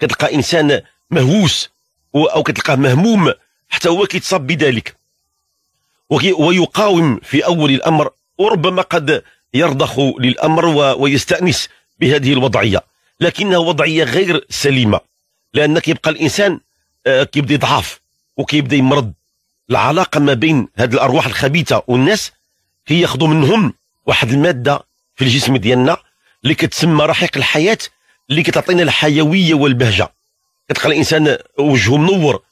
كتلقى انسان مهووس او كتلقاه مهموم حتى هو كيتصاب بذلك ويقاوم في أول الأمر وربما قد يرضخ للأمر ويستأنس بهذه الوضعية لكنها وضعية غير سليمة لأن كيبقى الإنسان آه، كيبدا يضعف وكيبدا يمرض العلاقة ما بين هذه الأرواح الخبيثة والناس كياخذوا منهم واحد المادة في الجسم ديالنا اللي كتسمى رحيق الحياة اللي كتعطينا الحيوية والبهجة كتلقى الإنسان وجهه منور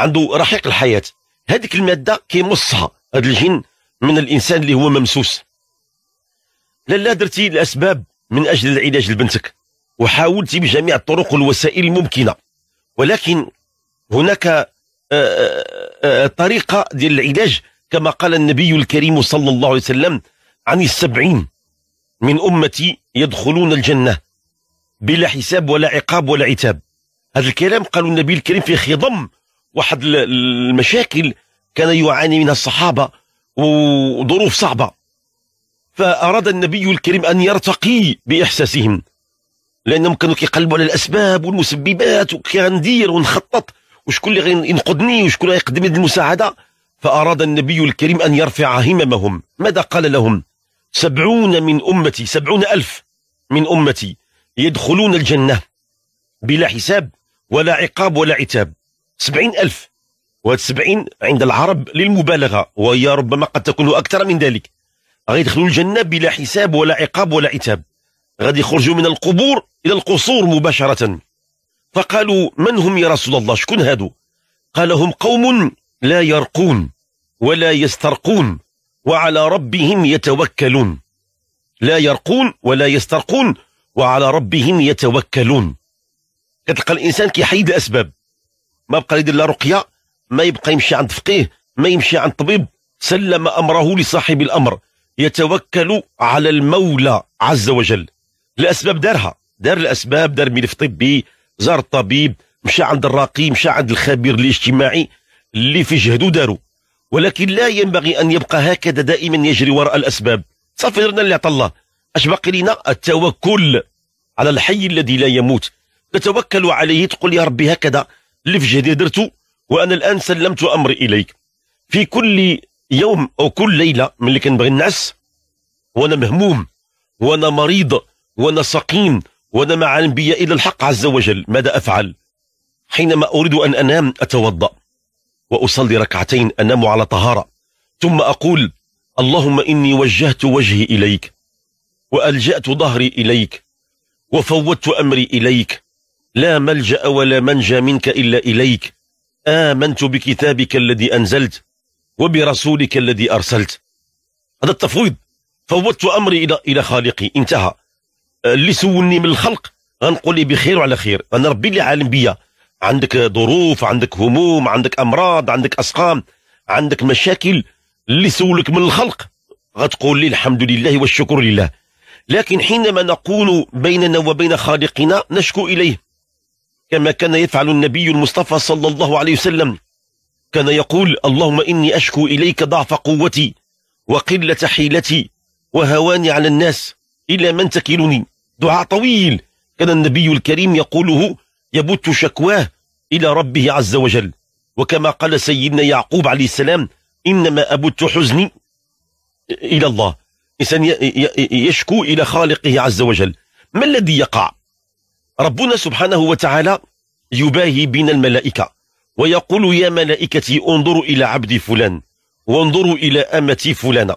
عنده رحيق الحياه هذيك الماده كيمصها هذا الجن من الانسان اللي هو ممسوس لا درتي الاسباب من اجل العلاج لبنتك وحاولتي بجميع الطرق والوسائل الممكنه ولكن هناك آه، آه، آه، طريقه ديال العلاج كما قال النبي الكريم صلى الله عليه وسلم عن السبعين من امتي يدخلون الجنه بلا حساب ولا عقاب ولا عتاب هذا الكلام قالوا النبي الكريم في خضم واحد المشاكل كان يعاني منها الصحابة وظروف صعبة فأراد النبي الكريم أن يرتقي بإحساسهم لأنهم كانوا كيقلبوا على الأسباب والمسببات وكندير ونخطط وشكون اللي ينقذني وشكون اللي يقدم المساعدة فأراد النبي الكريم أن يرفع هممهم ماذا قال لهم سبعون من أمتي سبعون ألف من أمتي يدخلون الجنة بلا حساب ولا عقاب ولا عتاب سبعين ألف وهذا عند العرب للمبالغة وهي ربما قد تكون أكثر من ذلك غادي يدخلوا الجنة بلا حساب ولا عقاب ولا عتاب غادي يخرجوا من القبور إلى القصور مباشرة فقالوا من هم يا رسول الله شكون هادو قال هم قوم لا يرقون ولا يسترقون وعلى ربهم يتوكلون لا يرقون ولا يسترقون وعلى ربهم يتوكلون كتلقى الانسان كيحيد الاسباب ما بقى يدير لا رقيه ما يبقى يمشي عند فقيه ما يمشي عند طبيب سلم امره لصاحب الامر يتوكل على المولى عز وجل الاسباب دارها دار الاسباب دار ملف طبي زار الطبيب مشى عند الراقي مشى عند الخبير الاجتماعي اللي في جهده داره ولكن لا ينبغي ان يبقى هكذا دائما يجري وراء الاسباب صافي درنا اللي عطى الله اش باقي لينا التوكل على الحي الذي لا يموت تتوكل عليه تقول يا ربي هكذا اللي في جهدي درته وانا الان سلمت امري اليك في كل يوم او كل ليله ملي كنبغي نعس وانا مهموم وانا مريض وانا سقيم وانا مع الانبياء الى الحق عز وجل ماذا افعل حينما اريد ان انام اتوضا واصلي ركعتين انام على طهاره ثم اقول اللهم اني وجهت وجهي اليك والجات ظهري اليك وفوضت امري اليك لا ملجأ ولا منجى منك إلا إليك آمنت بكتابك الذي أنزلت وبرسولك الذي أرسلت هذا التفويض فوضت أمري إلى إلى خالقي انتهى اللي آه، سولني من الخلق غنقول لي بخير وعلى خير انا ربي اللي عالم بيا عندك ظروف عندك هموم عندك امراض عندك اسقام عندك مشاكل اللي سولك من الخلق غتقول لي الحمد لله والشكر لله لكن حينما نقول بيننا وبين خالقنا نشكو اليه كما كان يفعل النبي المصطفى صلى الله عليه وسلم كان يقول اللهم إني أشكو إليك ضعف قوتي وقلة حيلتي وهواني على الناس إلى من تكلني دعاء طويل كان النبي الكريم يقوله يبت شكواه إلى ربه عز وجل وكما قال سيدنا يعقوب عليه السلام إنما أبت حزني إلى الله إنسان يشكو إلى خالقه عز وجل ما الذي يقع ربنا سبحانه وتعالى يباهي بين الملائكة ويقول يا ملائكتي انظروا إلى عبد فلان وانظروا إلى أمتي فلانة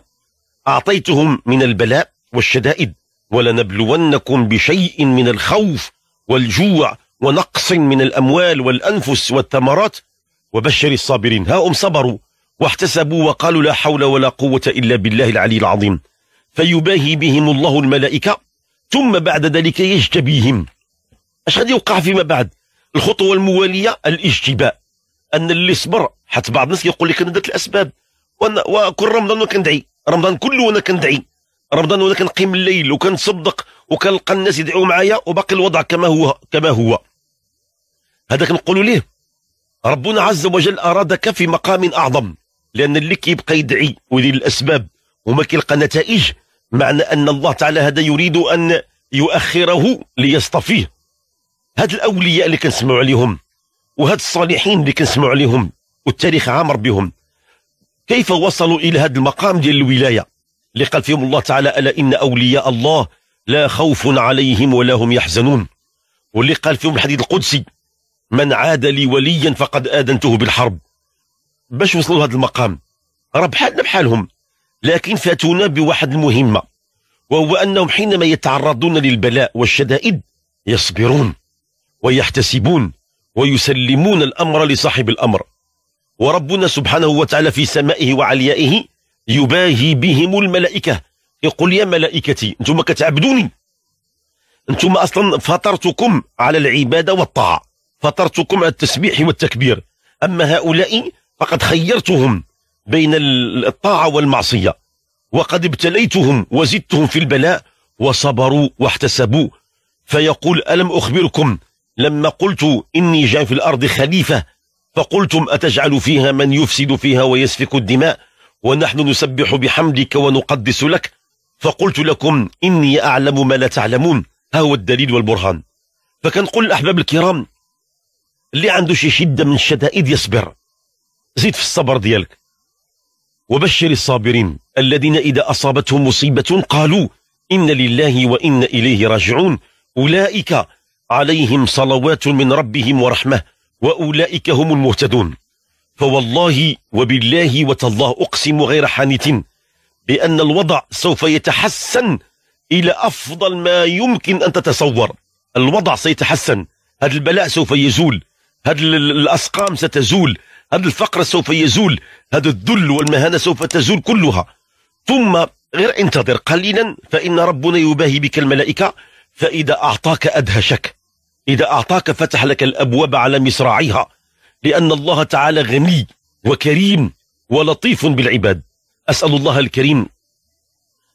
أعطيتهم من البلاء والشدائد ولنبلونكم بشيء من الخوف والجوع ونقص من الأموال والأنفس والثمرات وبشر الصابرين ها هم صبروا واحتسبوا وقالوا لا حول ولا قوة إلا بالله العلي العظيم فيباهي بهم الله الملائكة ثم بعد ذلك يجتبيهم اش غادي يوقع فيما بعد الخطوه المواليه الاجتباء ان اللي صبر حتى بعض الناس كيقول لك انا درت الاسباب وانا وكل رمضان وانا كندعي رمضان كله وانا كندعي رمضان وانا كنقيم الليل وكنصدق وكنلقى الناس يدعوا معايا وباقي الوضع كما هو كما هو هذا كنقولوا ليه ربنا عز وجل ارادك في مقام اعظم لان اللي كيبقى يدعي ويدير الاسباب وما كيلقى نتائج معنى ان الله تعالى هذا يريد ان يؤخره ليصطفيه هاد الاولياء اللي كنسمعوا عليهم وهاد الصالحين اللي كنسمعوا عليهم والتاريخ عامر بهم كيف وصلوا الى هذا المقام ديال الولايه اللي قال فيهم الله تعالى الا ان اولياء الله لا خوف عليهم ولا هم يحزنون واللي قال فيهم الحديث القدسي من عاد لي وليا فقد اذنته بالحرب باش وصلوا لهذا المقام راه بحالنا بحالهم لكن فاتونا بواحد المهمه وهو انهم حينما يتعرضون للبلاء والشدائد يصبرون ويحتسبون ويسلمون الأمر لصاحب الأمر وربنا سبحانه وتعالى في سمائه وعليائه يباهي بهم الملائكة يقول يا ملائكتي انتم كتعبدوني انتم اصلا فطرتكم على العبادة والطاعة فطرتكم على التسبيح والتكبير اما هؤلاء فقد خيرتهم بين الطاعة والمعصية وقد ابتليتهم وزدتهم في البلاء وصبروا واحتسبوا فيقول ألم أخبركم لما قلت إني جاء في الأرض خليفة فقلتم أتجعل فيها من يفسد فيها ويسفك الدماء ونحن نسبح بحمدك ونقدس لك فقلت لكم إني أعلم ما لا تعلمون ها هو الدليل والبرهان فكنقول الأحباب الكرام اللي عنده شي شدة من الشدائد يصبر زيد في الصبر ديالك وبشر الصابرين الذين إذا أصابتهم مصيبة قالوا إن لله وإن إليه راجعون أولئك عليهم صلوات من ربهم ورحمة وأولئك هم المهتدون فوالله وبالله وتالله أقسم غير حانت بأن الوضع سوف يتحسن إلى أفضل ما يمكن أن تتصور الوضع سيتحسن هذا البلاء سوف يزول هذا الأسقام ستزول هذا الفقر سوف يزول هذا الذل والمهانة سوف تزول كلها ثم غير انتظر قليلا فإن ربنا يباهي بك الملائكة فإذا أعطاك أدهشك إذا أعطاك فتح لك الأبواب على مصراعيها لأن الله تعالى غني وكريم ولطيف بالعباد أسأل الله الكريم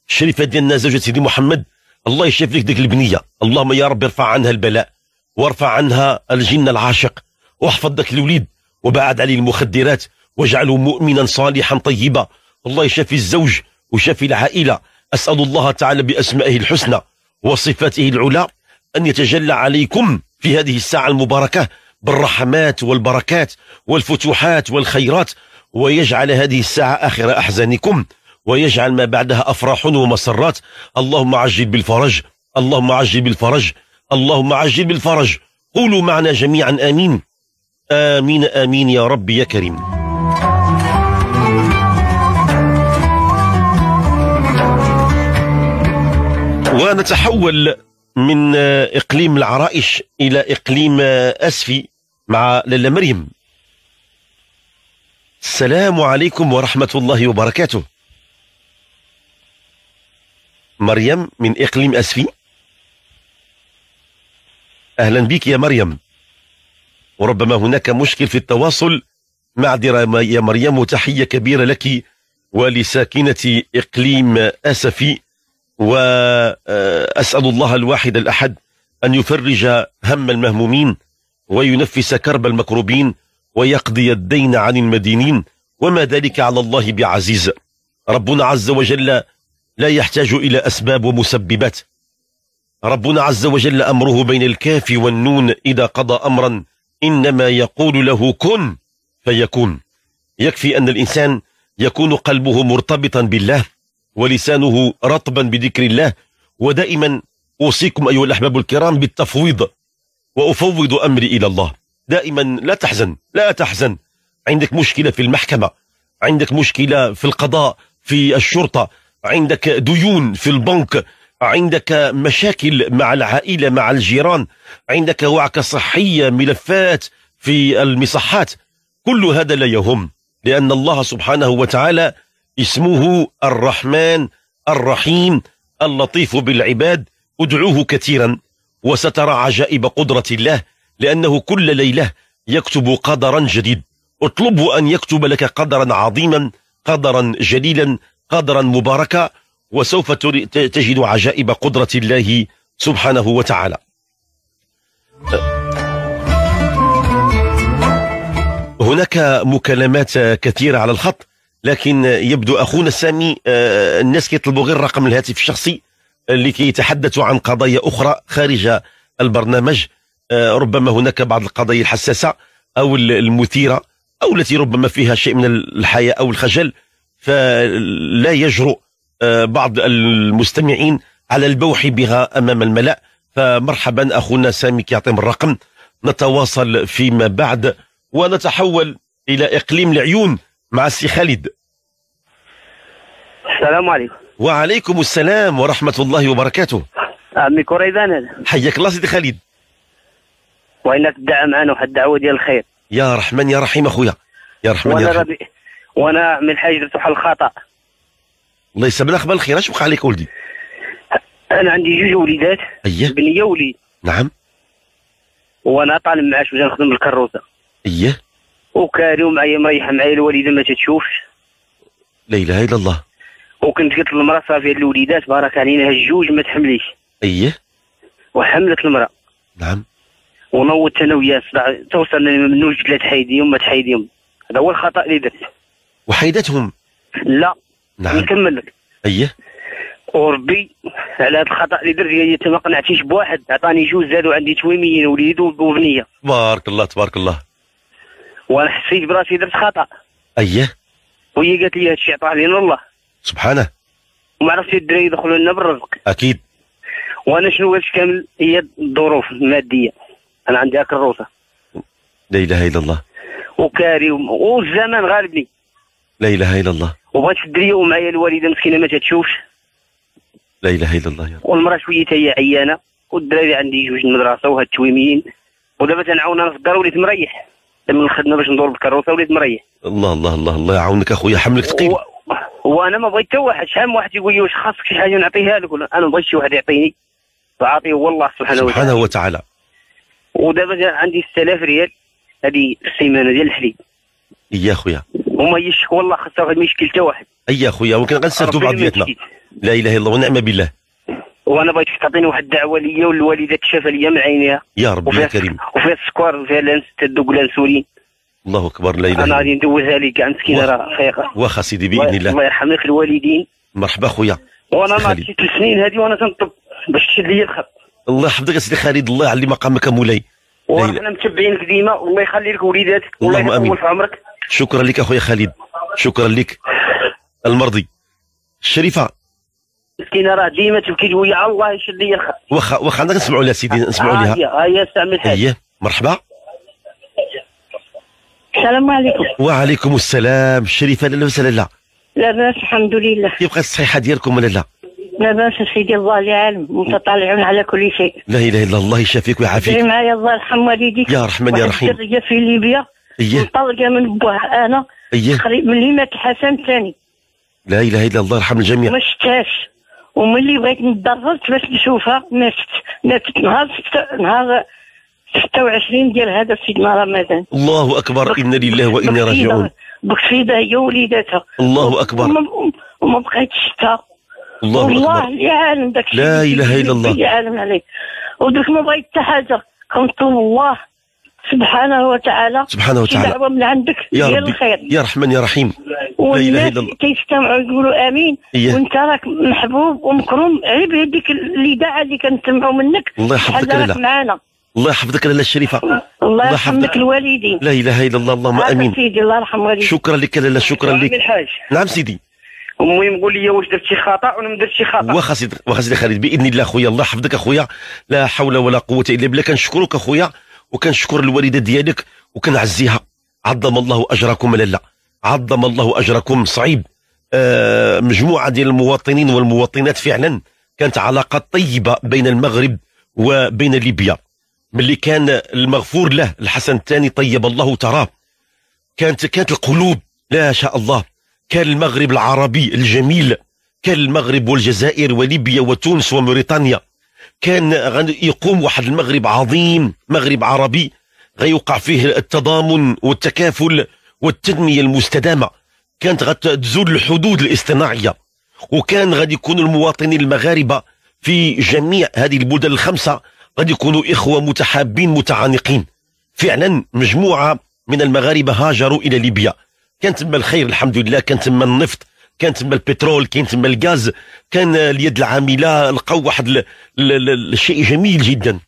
شريفة ديالنا زوجة سيدي محمد الله يشفيك لك ديك البنية اللهم يا رب ارفع عنها البلاء وارفع عنها الجن العاشق واحفظ ذاك الوليد وبعد عليه المخدرات واجعله مؤمنا صالحا طيبا الله يشفي الزوج وشفي العائلة أسأل الله تعالى بأسمائه الحسنى وصفاته العلى أن يتجلى عليكم في هذه الساعة المباركة بالرحمات والبركات والفتوحات والخيرات ويجعل هذه الساعة آخر أحزانكم ويجعل ما بعدها أفراح ومسرات اللهم عجل بالفرج اللهم عجل بالفرج اللهم عجل بالفرج قولوا معنا جميعا آمين آمين آمين يا ربي يا كريم ونتحول من آه، إقليم العرائش إلى إقليم آه، أسفي مع لاله مريم السلام عليكم ورحمة الله وبركاته مريم من إقليم أسفي أهلا بك يا مريم وربما هناك مشكل في التواصل معذرة يا مريم وتحية كبيرة لك ولساكنة إقليم أسفي وأسأل الله الواحد الأحد أن يفرج هم المهمومين وينفس كرب المكروبين ويقضي الدين عن المدينين وما ذلك على الله بعزيز ربنا عز وجل لا يحتاج إلى أسباب ومسببات ربنا عز وجل أمره بين الكاف والنون إذا قضى أمرا إنما يقول له كن فيكون يكفي أن الإنسان يكون قلبه مرتبطا بالله ولسانه رطبا بذكر الله ودائما أوصيكم أيها الأحباب الكرام بالتفويض وأفوض أمري إلى الله دائما لا تحزن لا تحزن عندك مشكلة في المحكمة عندك مشكلة في القضاء في الشرطة عندك ديون في البنك عندك مشاكل مع العائلة مع الجيران عندك وعكة صحية ملفات في المصحات كل هذا لا يهم لأن الله سبحانه وتعالى اسمه الرحمن الرحيم اللطيف بالعباد ادعوه كثيرا وسترى عجائب قدرة الله لأنه كل ليلة يكتب قدرا جديد اطلبه أن يكتب لك قدرا عظيما قدرا جليلا قدرا مباركا وسوف تجد عجائب قدرة الله سبحانه وتعالى هناك مكالمات كثيرة على الخط لكن يبدو اخونا سامي آه، الناس كيطلبوا غير رقم الهاتف الشخصي آه، اللي كيتحدثوا عن قضايا اخرى خارج البرنامج آه، ربما هناك بعض القضايا الحساسه او المثيره او التي ربما فيها شيء من الحياء او الخجل فلا يجرؤ بعض المستمعين على البوح بها امام الملا فمرحبا اخونا سامي كيعطيهم الرقم نتواصل فيما بعد ونتحول الى اقليم العيون مع السي خالد السلام عليكم وعليكم السلام ورحمة الله وبركاته عمي كريبان هذا حياك الله سيدي خالد
وإنك تدعى معنا واحد الدعوة ديال الخير
يا رحمن يا رحيم أخويا يا رحمن وانا يا رحيم ربي
وأنا من الحاج درت واحد الخطأ
الله يسامحنا أخبار الخير اش وقع عليك ولدي
أنا عندي جوج وليدات أيه بنية وليد نعم وأنا طالب معاش وجا نخدم بالكروسة أيه وكاري ومعايا مريحة معايا الوالدة ما تتشوفش
لا إله إلا الله
وكنت قلت للمراه صافي هاد الوليدات بارك علينا هاد الجوج ما تحمليش اييه وحملت المراه نعم ونوضت انا وياها صداع توصلنا ممنوع لها تحيديهم ما تحيديهم هذا هو الخطا اللي درت
وحيدتهم لا نعم نكمل لك اييه
وربي على هذا الخطا اللي درت هي ما قنعتيش بواحد عطاني جوج زادوا عندي تويميين وليد وبنيه
بارك الله تبارك الله
وانا حسيت براسي درت خطا اييه وهي قالت لي هادشي عطاه لي الله سبحانه ما عرفتش الدراري يدخلوا لنا بالرزق اكيد وانا شنو واش كامل هي الظروف الماديه انا عندي كروسه
لا اله الا الله
وكاري والزمان غالبني
لا اله الا الله
وبغات الدريه ومعايا الوالده مسكينه ما تتشوفش
لا اله الا الله يا رب
والمراه شويه هي عيانه والدراري عندي جوج المدرسه وهاد التويميين ودابا تنعاون انا في الدار وليت مريح من الخدمه باش ندور بالكروسه وليت مريح
الله الله الله الله يعاونك اخويا حملك ثقيل و...
وانا ما بغيت واحد شحال واحد يقول لي واش خاصك شي حاجه نعطيها لك ولا انا ما بغيتش شي واحد يعطيني هو الله سبحانه وتعالى سبحانه وتعالى ودابا عندي 6000 ريال هذه السيمانه ديال الحليب يا خويا وما يشكو والله خاصها واحد ما يشكي حتى واحد
اي خويا ممكن غنستافدوا بعضياتنا لا اله الا الله ونعم بالله
وانا بغيتك تعطيني واحد الدعوه ليا والوالده تشافى ليا من عينيها
يا ربي يا كريم
وفيها السكر وفيها لانس تدوك لانسولين
الله اكبر لا اله انا غادي ندوزها لك كاع مسكينه راه خيقه واخا سيدي باذن الله الله يرحم لك الوالدين مرحبا خويا وانا ناضي ست ثلاث سنين هذه وانا تنطب باش تشد لي الخط الله يحفظك يا سيدي خالد الله يعلي مقامك مولاي وانا
متبعينك ديما والله يخلي لك وليداتك والله يطول في عمرك
شكرا لك اخويا خالد شكرا لك المرضي الشريفه
مسكينه راه ديما تبكي ويا الله يشد لي الخط
واخا واخا عندك نسمعوا لها سيدي نسمعوا لها
هي هي استعمل مرحبا السلام عليكم
وعليكم السلام الشريفه لاله وسهلا لا لاباس الحمد لله كيف بقات الصحيحه ديالكم ولا لا؟
لاباس سيدي الله اللي عالم متطلعون على كل شيء
لا اله الا الله يشافيك ويعافيك جاي
معايا الله يرحم والديك يا رحمن يا رحيم الدريه في ليبيا ايه مطلقه من بوها انا ايه قريب من اللي مات الحسن ثاني
لا اله الا الله يرحم الجميع ما
شفتهاش وملي بغيت ندرس باش نشوفها ماتت ماتت نهار نهار 26 ديال هذا سيدنا رمضان
الله اكبر انا لله وانا راجعون
بكفيده هي وليداتها
الله اكبر
وما بقيتش حتى
الله والله
اللي عالم داك لا اله الا الله اللي عالم عليه ودرك ما بغيت حتى حاجه كنطلب الله سبحانه وتعالى سبحانه وتعالى دعوه من عندك يا ربي الخير يا
رحمن يا رحيم لا اله الا الله
كيستمعوا يقولوا امين إيه. وانت راك محبوب عيب هذيك اللي الاذاعه اللي كنسمعوا منك الله يحفظك معنا
الله يحفظك لاله الشريفه الله يحفظك الوالدين لا اله الا الله اللهم امين
سيدي الله يرحم والديك
شكرا لك لاله شكرا لك نعم سيدي المهم قول لي واش درت شي خطا ولا ما درت شي خطا واخا سيدي واخا سيدي خالد باذن الله خويا الله يحفظك اخويا لا حول ولا قوه الا بالله كنشكرك اخويا وكنشكر الوالده ديالك وكنعزيها عظم الله اجركم لاله عظم الله اجركم صعيب آه مجموعه ديال المواطنين والمواطنات فعلا كانت علاقه طيبه بين المغرب وبين ليبيا باللي كان المغفور له الحسن الثاني طيب الله تراه كانت كانت القلوب لا شاء الله كان المغرب العربي الجميل كان المغرب والجزائر وليبيا وتونس وموريتانيا كان يقوم واحد المغرب عظيم مغرب عربي غيوقع فيه التضامن والتكافل والتنمية المستدامة كانت غتزول الحدود الاصطناعية وكان غادي يكون المواطنين المغاربة في جميع هذه البلدان الخمسة قد يكونوا إخوة متحابين متعانقين فعلا مجموعة من المغاربة هاجروا إلى ليبيا كان تما الخير الحمد لله كان تما النفط كان تما البترول كان تما الغاز كان اليد العاملة لقوا واحد الشيء جميل جدا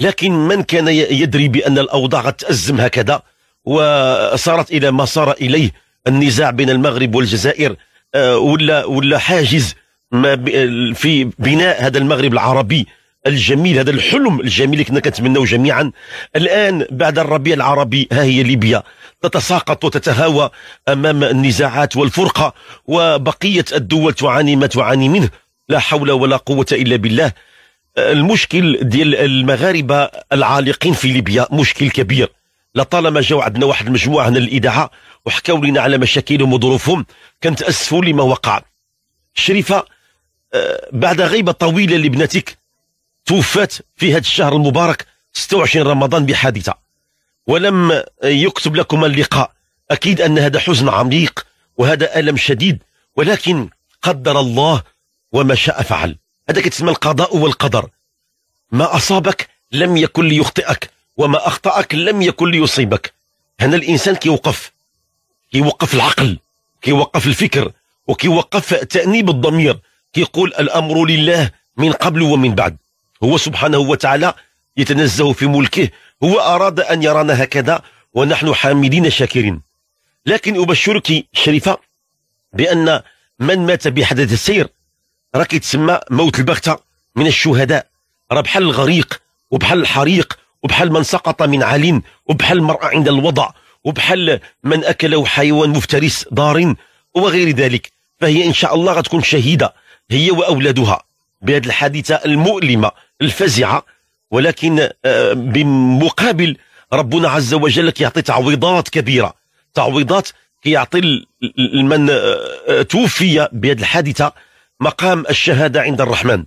لكن من كان يدري بأن الأوضاع تأزم هكذا وصارت إلى ما صار إليه النزاع بين المغرب والجزائر آه، ولا ولا حاجز ما في بناء هذا المغرب العربي الجميل هذا الحلم الجميل اللي كنا كنتمناو جميعا الان بعد الربيع العربي ها هي ليبيا تتساقط وتتهاوى امام النزاعات والفرقه وبقيه الدول تعاني ما تعاني منه لا حول ولا قوه الا بالله المشكل ديال المغاربه العالقين في ليبيا مشكل كبير لطالما جاو عندنا واحد المجموعه هنا الاذاعه وحكوا لنا على مشاكلهم وظروفهم كنتاسفوا لما وقع شريفه آه، بعد غيبه طويله لابنتك توفات في هذا الشهر المبارك 26 رمضان بحادثة ولم يكتب لكم اللقاء أكيد أن هذا حزن عميق وهذا ألم شديد ولكن قدر الله وما شاء فعل هذا كتسمى القضاء والقدر ما أصابك لم يكن ليخطئك وما أخطأك لم يكن ليصيبك هنا الإنسان كيوقف كيوقف العقل كيوقف الفكر وكيوقف تأنيب الضمير كيقول الأمر لله من قبل ومن بعد هو سبحانه وتعالى يتنزه في ملكه هو أراد أن يرانا هكذا ونحن حامدين شاكرين لكن أبشرك شريفة بأن من مات بحدث السير راكي تسمى موت البغتة من الشهداء راه بحال الغريق وبحال الحريق وبحال من سقط من علين وبحال المرأة عند الوضع وبحال من أكله حيوان مفترس ضار وغير ذلك فهي إن شاء الله غتكون شهيدة هي وأولادها بهذه الحادثة المؤلمة الفزعة ولكن آه، بمقابل ربنا عز وجل كيعطي تعويضات كبيرة تعويضات كيعطي لمن آه، آه، توفي بهذه الحادثة مقام الشهادة عند الرحمن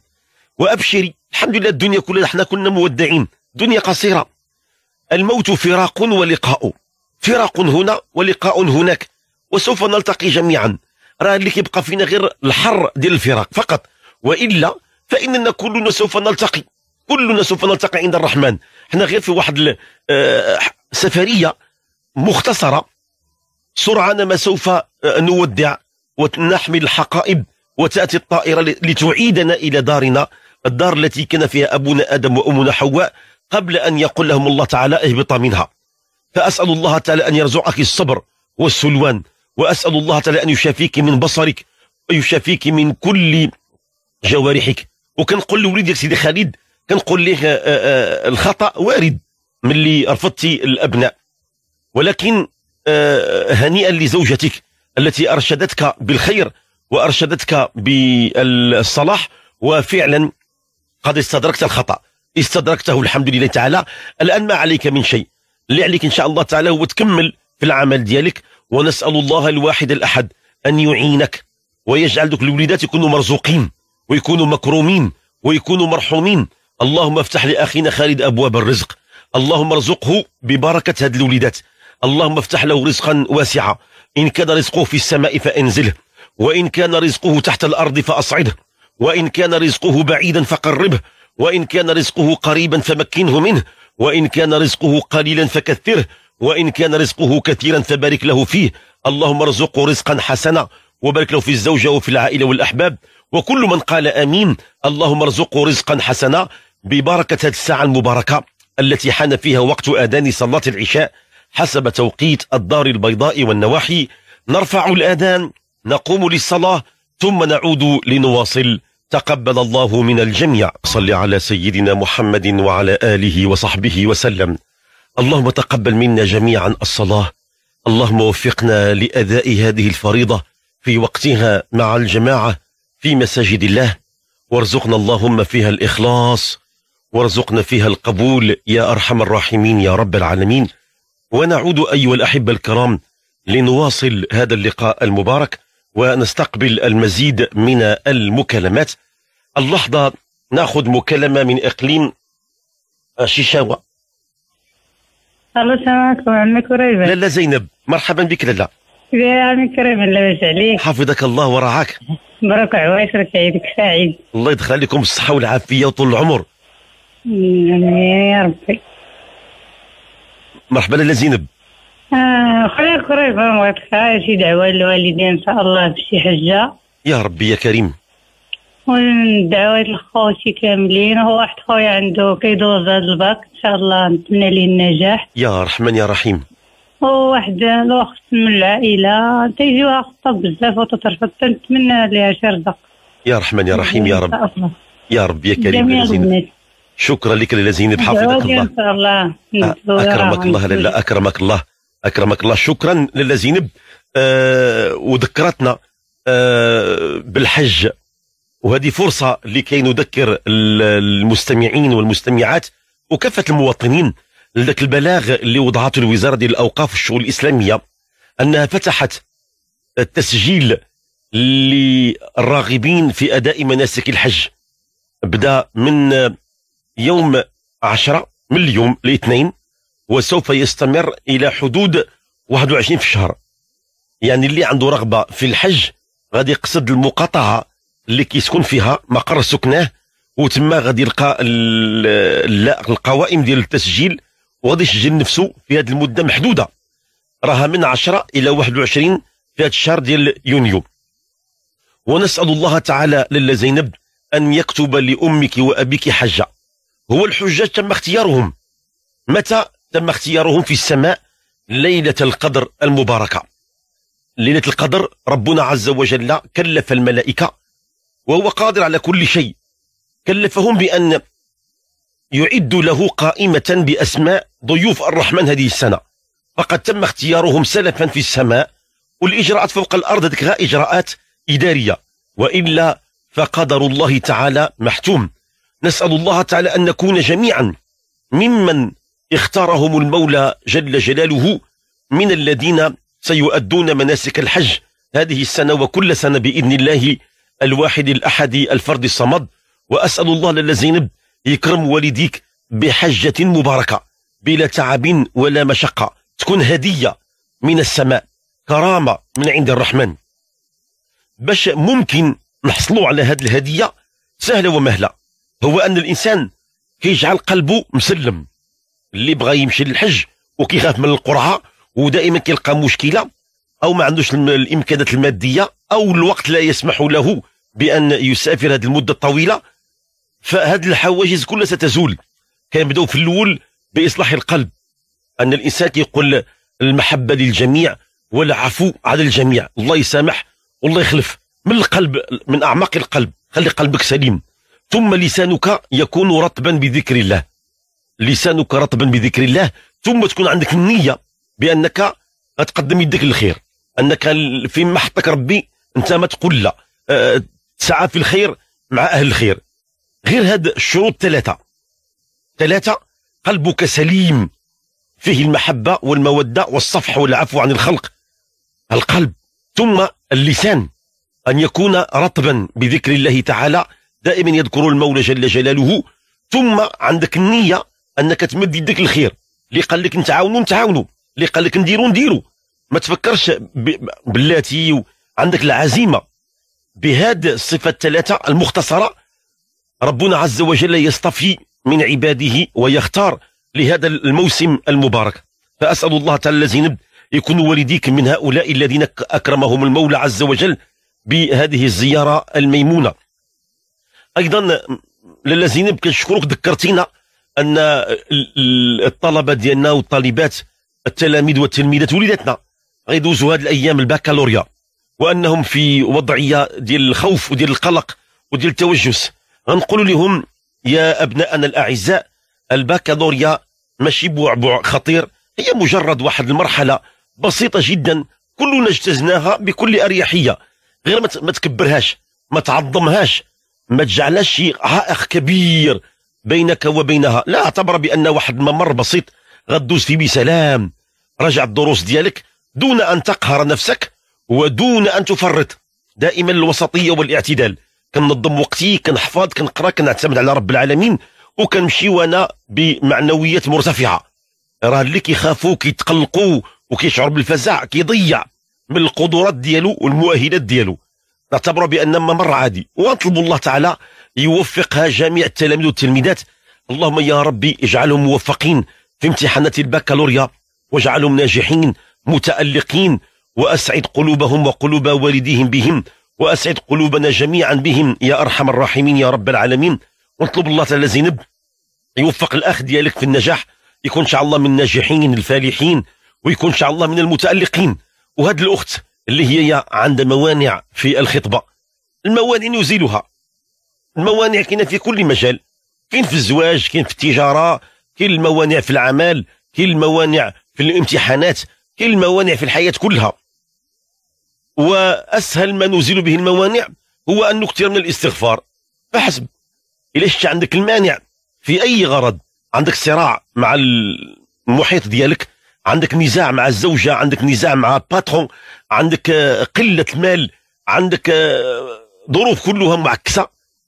وأبشري الحمد لله الدنيا كلها احنا كنا مودعين دنيا قصيرة الموت فراق ولقاء فراق هنا ولقاء هناك وسوف نلتقي جميعا راه اللي كيبقى فينا غير الحر ديال الفراق فقط والا فإننا كلنا سوف نلتقي كلنا سوف نلتقي عند الرحمن احنا غير في واحد آه، سفرية مختصرة سرعان ما سوف آه، نودع ونحمل الحقائب وتأتي الطائرة لتعيدنا إلى دارنا الدار التي كان فيها أبونا آدم وأمنا حواء قبل أن يقول لهم الله تعالى اهبط منها فأسأل الله تعالى أن يرزقك الصبر والسلوان وأسأل الله تعالى أن يشافيك من بصرك ويشافيك من كل جوارحك وكنقول لوليدي سيدي خالد كنقول ليه آه، آه، الخطا وارد ملي رفضتي الابناء ولكن آه، هنيئا لزوجتك التي ارشدتك بالخير وارشدتك بالصلاح وفعلا قد استدركت الخطا استدركته الحمد لله تعالى الان ما عليك من شيء اللي عليك ان شاء الله تعالى هو تكمل في العمل ديالك ونسال الله الواحد الاحد ان يعينك ويجعل دوك الوليدات يكونوا مرزوقين ويكونوا مكرومين ويكونوا مرحومين اللهم افتح لأخينا خالد أبواب الرزق اللهم ارزقه ببركة هذه الوليدات اللهم افتح له رزقا واسعا إن كان رزقه في السماء فأنزله وإن كان رزقه تحت الأرض فأصعده وإن كان رزقه بعيدا فقربه وإن كان رزقه قريبا فمكنه منه وإن كان رزقه قليلا فكثره وإن كان رزقه كثيرا فبارك له فيه اللهم ارزقه رزقا حسنا وبارك له في الزوجة وفي العائلة والأحباب وكل من قال آمين اللهم ارزقه رزقا حسنا ببركة هذه الساعة المباركة التي حان فيها وقت أذان صلاة العشاء حسب توقيت الدار البيضاء والنواحي نرفع الأذان نقوم للصلاة ثم نعود لنواصل تقبل الله من الجميع صل على سيدنا محمد وعلى آله وصحبه وسلم اللهم تقبل منا جميعا الصلاة اللهم وفقنا لأداء هذه الفريضة في وقتها مع الجماعة في مساجد الله وارزقنا اللهم فيها الإخلاص وارزقنا فيها القبول يا أرحم الراحمين يا رب العالمين ونعود أيها الأحبة الكرام لنواصل هذا اللقاء المبارك ونستقبل المزيد من المكالمات اللحظة ناخذ مكالمة من إقليم شيشاوة
الله سامعكم عمك قريبة
لالا زينب مرحبا بك لالا
عام كريم باس عليك
حفظك الله ورعاك
برك عواشرك عيدك سعيد
الله يدخل عليكم الصحة والعافية وطول العمر
امين يا ربي
مرحبا لالا زينب
آه خويا قريبة ما تخافش دعوة للوالدين ان شاء الله بشي حجة
يا ربي يا كريم
ودعوة لخوتي كاملين هو واحد خويا عنده كيدوز هذا الباك ان شاء الله نتمنى ليه النجاح
يا رحمن يا رحيم
واحد الوقت من العائله تيجيوها خطاب بزاف وتترفض تنتمنى لها شي رزق
يا رحمن يا رحيم يا رب يا رب يا كريم يا زينب شكرا لك لاله زينب حفظك
الله الله اكرمك الله
لاله اكرمك الله اكرمك الله شكرا لاله زينب أه وذكرتنا أه بالحج وهذه فرصه لكي نذكر المستمعين والمستمعات وكافه المواطنين ذاك البلاغ اللي وضعته الوزاره ديال الاوقاف والشؤون الاسلاميه انها فتحت التسجيل للراغبين في اداء مناسك الحج بدا من يوم 10 من اليوم الاثنين وسوف يستمر الى حدود 21 في الشهر يعني اللي عنده رغبه في الحج غادي يقصد المقاطعه اللي كيسكن فيها مقر سكناه وتما غادي يلقى القوائم ديال التسجيل وغادي يسجل نفسه في هذه المده محدوده راها من 10 الى 21 في هذا الشهر ديال يونيو ونسال الله تعالى لاله زينب ان يكتب لامك وابيك حجه هو الحجاج تم اختيارهم متى تم اختيارهم في السماء ليله القدر المباركه ليله القدر ربنا عز وجل كلف الملائكه وهو قادر على كل شيء كلفهم بان يعد له قائمة بأسماء ضيوف الرحمن هذه السنة فقد تم اختيارهم سلفا في السماء والإجراءات فوق الأرض هذيك إجراءات إدارية وإلا فقدر الله تعالى محتوم نسأل الله تعالى أن نكون جميعا ممن اختارهم المولى جل جلاله من الذين سيؤدون مناسك الحج هذه السنة وكل سنة بإذن الله الواحد الأحد الفرد الصمد وأسأل الله للذين يكرم والديك بحجة مباركة بلا تعب ولا مشقة تكون هدية من السماء كرامة من عند الرحمن باش ممكن نحصلوا على هذه الهدية سهلة ومهلة هو أن الإنسان كيجعل قلبه مسلم اللي بغى يمشي للحج وكيخاف من القرعة ودائما كيلقى مشكلة أو ما عندوش الإمكانات المادية أو الوقت لا يسمح له بأن يسافر هذه المدة الطويلة فهذه الحواجز كلها ستزول كنبداو في الاول باصلاح القلب ان الانسان كيقول المحبه للجميع والعفو على الجميع الله يسامح والله يخلف من القلب من اعماق القلب خلي قلبك سليم ثم لسانك يكون رطبا بذكر الله لسانك رطبا بذكر الله ثم تكون عندك النيه بانك تقدم يدك للخير انك فيما حطك ربي انت ما تقول لا أه تسعى في الخير مع اهل الخير غير هاد الشروط ثلاثة ثلاثة قلبك سليم فيه المحبة والمودة والصفح والعفو عن الخلق القلب ثم اللسان أن يكون رطبا بذكر الله تعالى دائما يذكر المولى جل جلاله ثم عندك النية أنك تمد يدك الخير اللي قال لك نتعاونوا نتعاونوا اللي قال لك نديروا نديروا ما تفكرش بلاتي عندك العزيمة بهاد الصفة الثلاثة المختصرة ربنا عز وجل يصطفي من عباده ويختار لهذا الموسم المبارك فأسأل الله تعالى الذي يكون والديك من هؤلاء الذين أكرمهم المولى عز وجل بهذه الزيارة الميمونة أيضا لالا زينب كنشكرك ذكرتينا أن الطلبة ديالنا والطالبات التلاميذ والتلميذات وليداتنا غيدوزوا هذه الأيام الباكالوريا وأنهم في وضعية ديال الخوف وديال القلق وديال التوجس غنقولوا لهم يا أبناءنا الأعزاء الباكالوريا ماشي بعبع خطير هي مجرد واحد المرحلة بسيطة جدا كلنا اجتزناها بكل أريحية غير ما تكبرهاش ما تعظمهاش ما تجعلهاش شي عائق كبير بينك وبينها لا اعتبر بأن واحد ممر بسيط غدوز فيه بسلام راجع الدروس ديالك دون أن تقهر نفسك ودون أن تفرط دائما الوسطية والاعتدال كنظم وقتي كنحفظ كنقرا كنعتمد على رب العالمين وكنمشي وانا بمعنويات مرتفعه راه اللي كيخافوا كيتقلقوا وكيشعر بالفزع كيضيع من القدرات ديالو والمؤهلات ديالو نعتبره بان ممر عادي ونطلب الله تعالى يوفقها جميع التلاميذ والتلميذات اللهم يا ربي اجعلهم موفقين في امتحانات البكالوريا واجعلهم ناجحين متالقين واسعد قلوبهم وقلوب والديهم بهم وأسعد قلوبنا جميعا بهم يا أرحم الراحمين يا رب العالمين ونطلب الله تعالى زينب يوفق الأخ ديالك في النجاح يكون إن شاء الله من الناجحين الفالحين ويكون إن شاء الله من المتألقين وهذه الأخت اللي هي عندها موانع في الخطبة الموانع نزيلها الموانع كاينة في كل مجال كاين في الزواج كاين في التجارة كاين الموانع في العمل كاين الموانع في الامتحانات كاين الموانع في الحياة كلها وأسهل ما نزيل به الموانع هو أن نكثر من الاستغفار فحسب إليش عندك المانع في أي غرض عندك صراع مع المحيط ديالك عندك نزاع مع الزوجة عندك نزاع مع باترون عندك آه، قلة مال عندك آه، ظروف كلها معكسة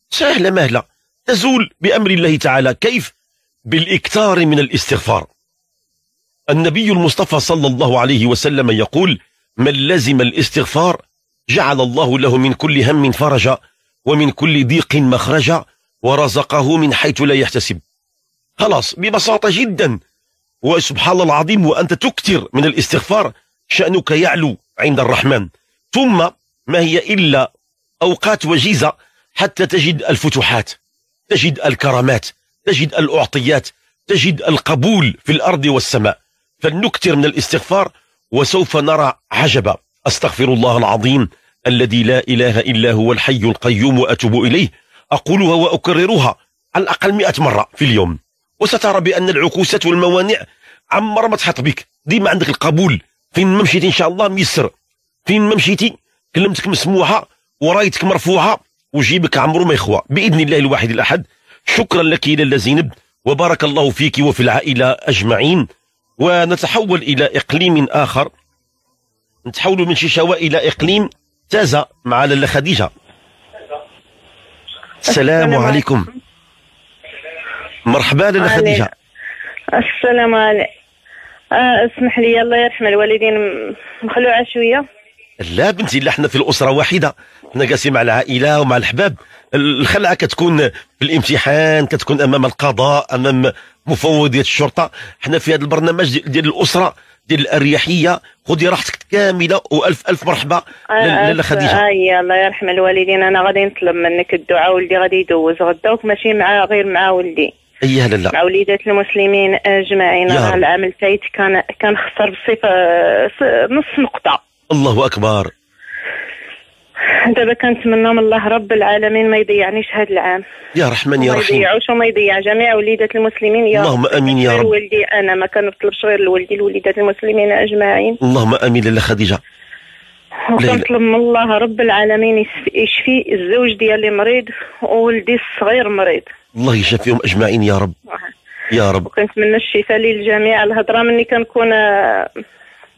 سهلة مهلة تزول بأمر الله تعالى كيف بالإكثار من الاستغفار النبي المصطفى صلى الله عليه وسلم يقول من لزم الاستغفار جعل الله له من كل هم فرجا ومن كل ضيق مخرجا ورزقه من حيث لا يحتسب خلاص ببساطة جدا وسبحان الله العظيم وأنت تكثر من الاستغفار شأنك يعلو عند الرحمن ثم ما هي إلا أوقات وجيزة حتى تجد الفتوحات تجد الكرامات تجد الأعطيات تجد القبول في الأرض والسماء فلنكثر من الاستغفار وسوف نرى عجبا أستغفر الله العظيم الذي لا إله إلا هو الحي القيوم وأتوب إليه أقولها وأكررها على الأقل مئة مرة في اليوم وسترى بأن العكوسات والموانع عمر ما تحط بك ديما عندك القبول فين ما مشيتي إن شاء الله ميسر فين ما مشيتي كلمتك مسموحه ورايتك مرفوعة وجيبك عمرو ما يخوى بإذن الله الواحد الأحد شكرا لك إلى زينب وبارك الله فيك وفي العائلة أجمعين ونتحول إلى إقليم آخر نتحول من شيشاوا إلى إقليم تازة مع لاله خديجة السلام عليكم مرحبا لاله خديجة
السلام عليكم آه، اسمح لي الله يرحم الوالدين مخلوعه شويه
لا بنتي لا حنا في الاسره واحده حنا جالسين مع العائله ومع الحباب الخلعه كتكون في الامتحان كتكون امام القضاء امام مفوضيه الشرطه حنا في هذا البرنامج ديال الاسره ديال الاريحيه خذي راحتك كامله والف الف مرحبا آه، لاله خديجه
اي الله يرحم الوالدين انا غادي نطلب منك الدعاء ولدي غادي يدوز غداك ماشي مع غير مع ولدي
اي هلا لا مع
وليدات المسلمين اجمعين العام الفايت كان كان خسر بصفه نص نقطه الله أكبر دابا كنتمنى من الله رب العالمين ما يضيعنيش هذا العام
يا رحمن يا رحيم ما يضيعوش
وما يضيع جميع وليدات المسلمين يا اللهم امين يا رب ولدي انا ما كنطلبش غير لولدي الوليدات المسلمين اجمعين
اللهم امين لاله خديجه
وكنطلب من الله رب العالمين يشفي الزوج ديالي مريض وولدي الصغير مريض
الله يشفيهم اجمعين يا رب يا رب
وكنتمنى الشفاء للجميع الهضره مني كنكون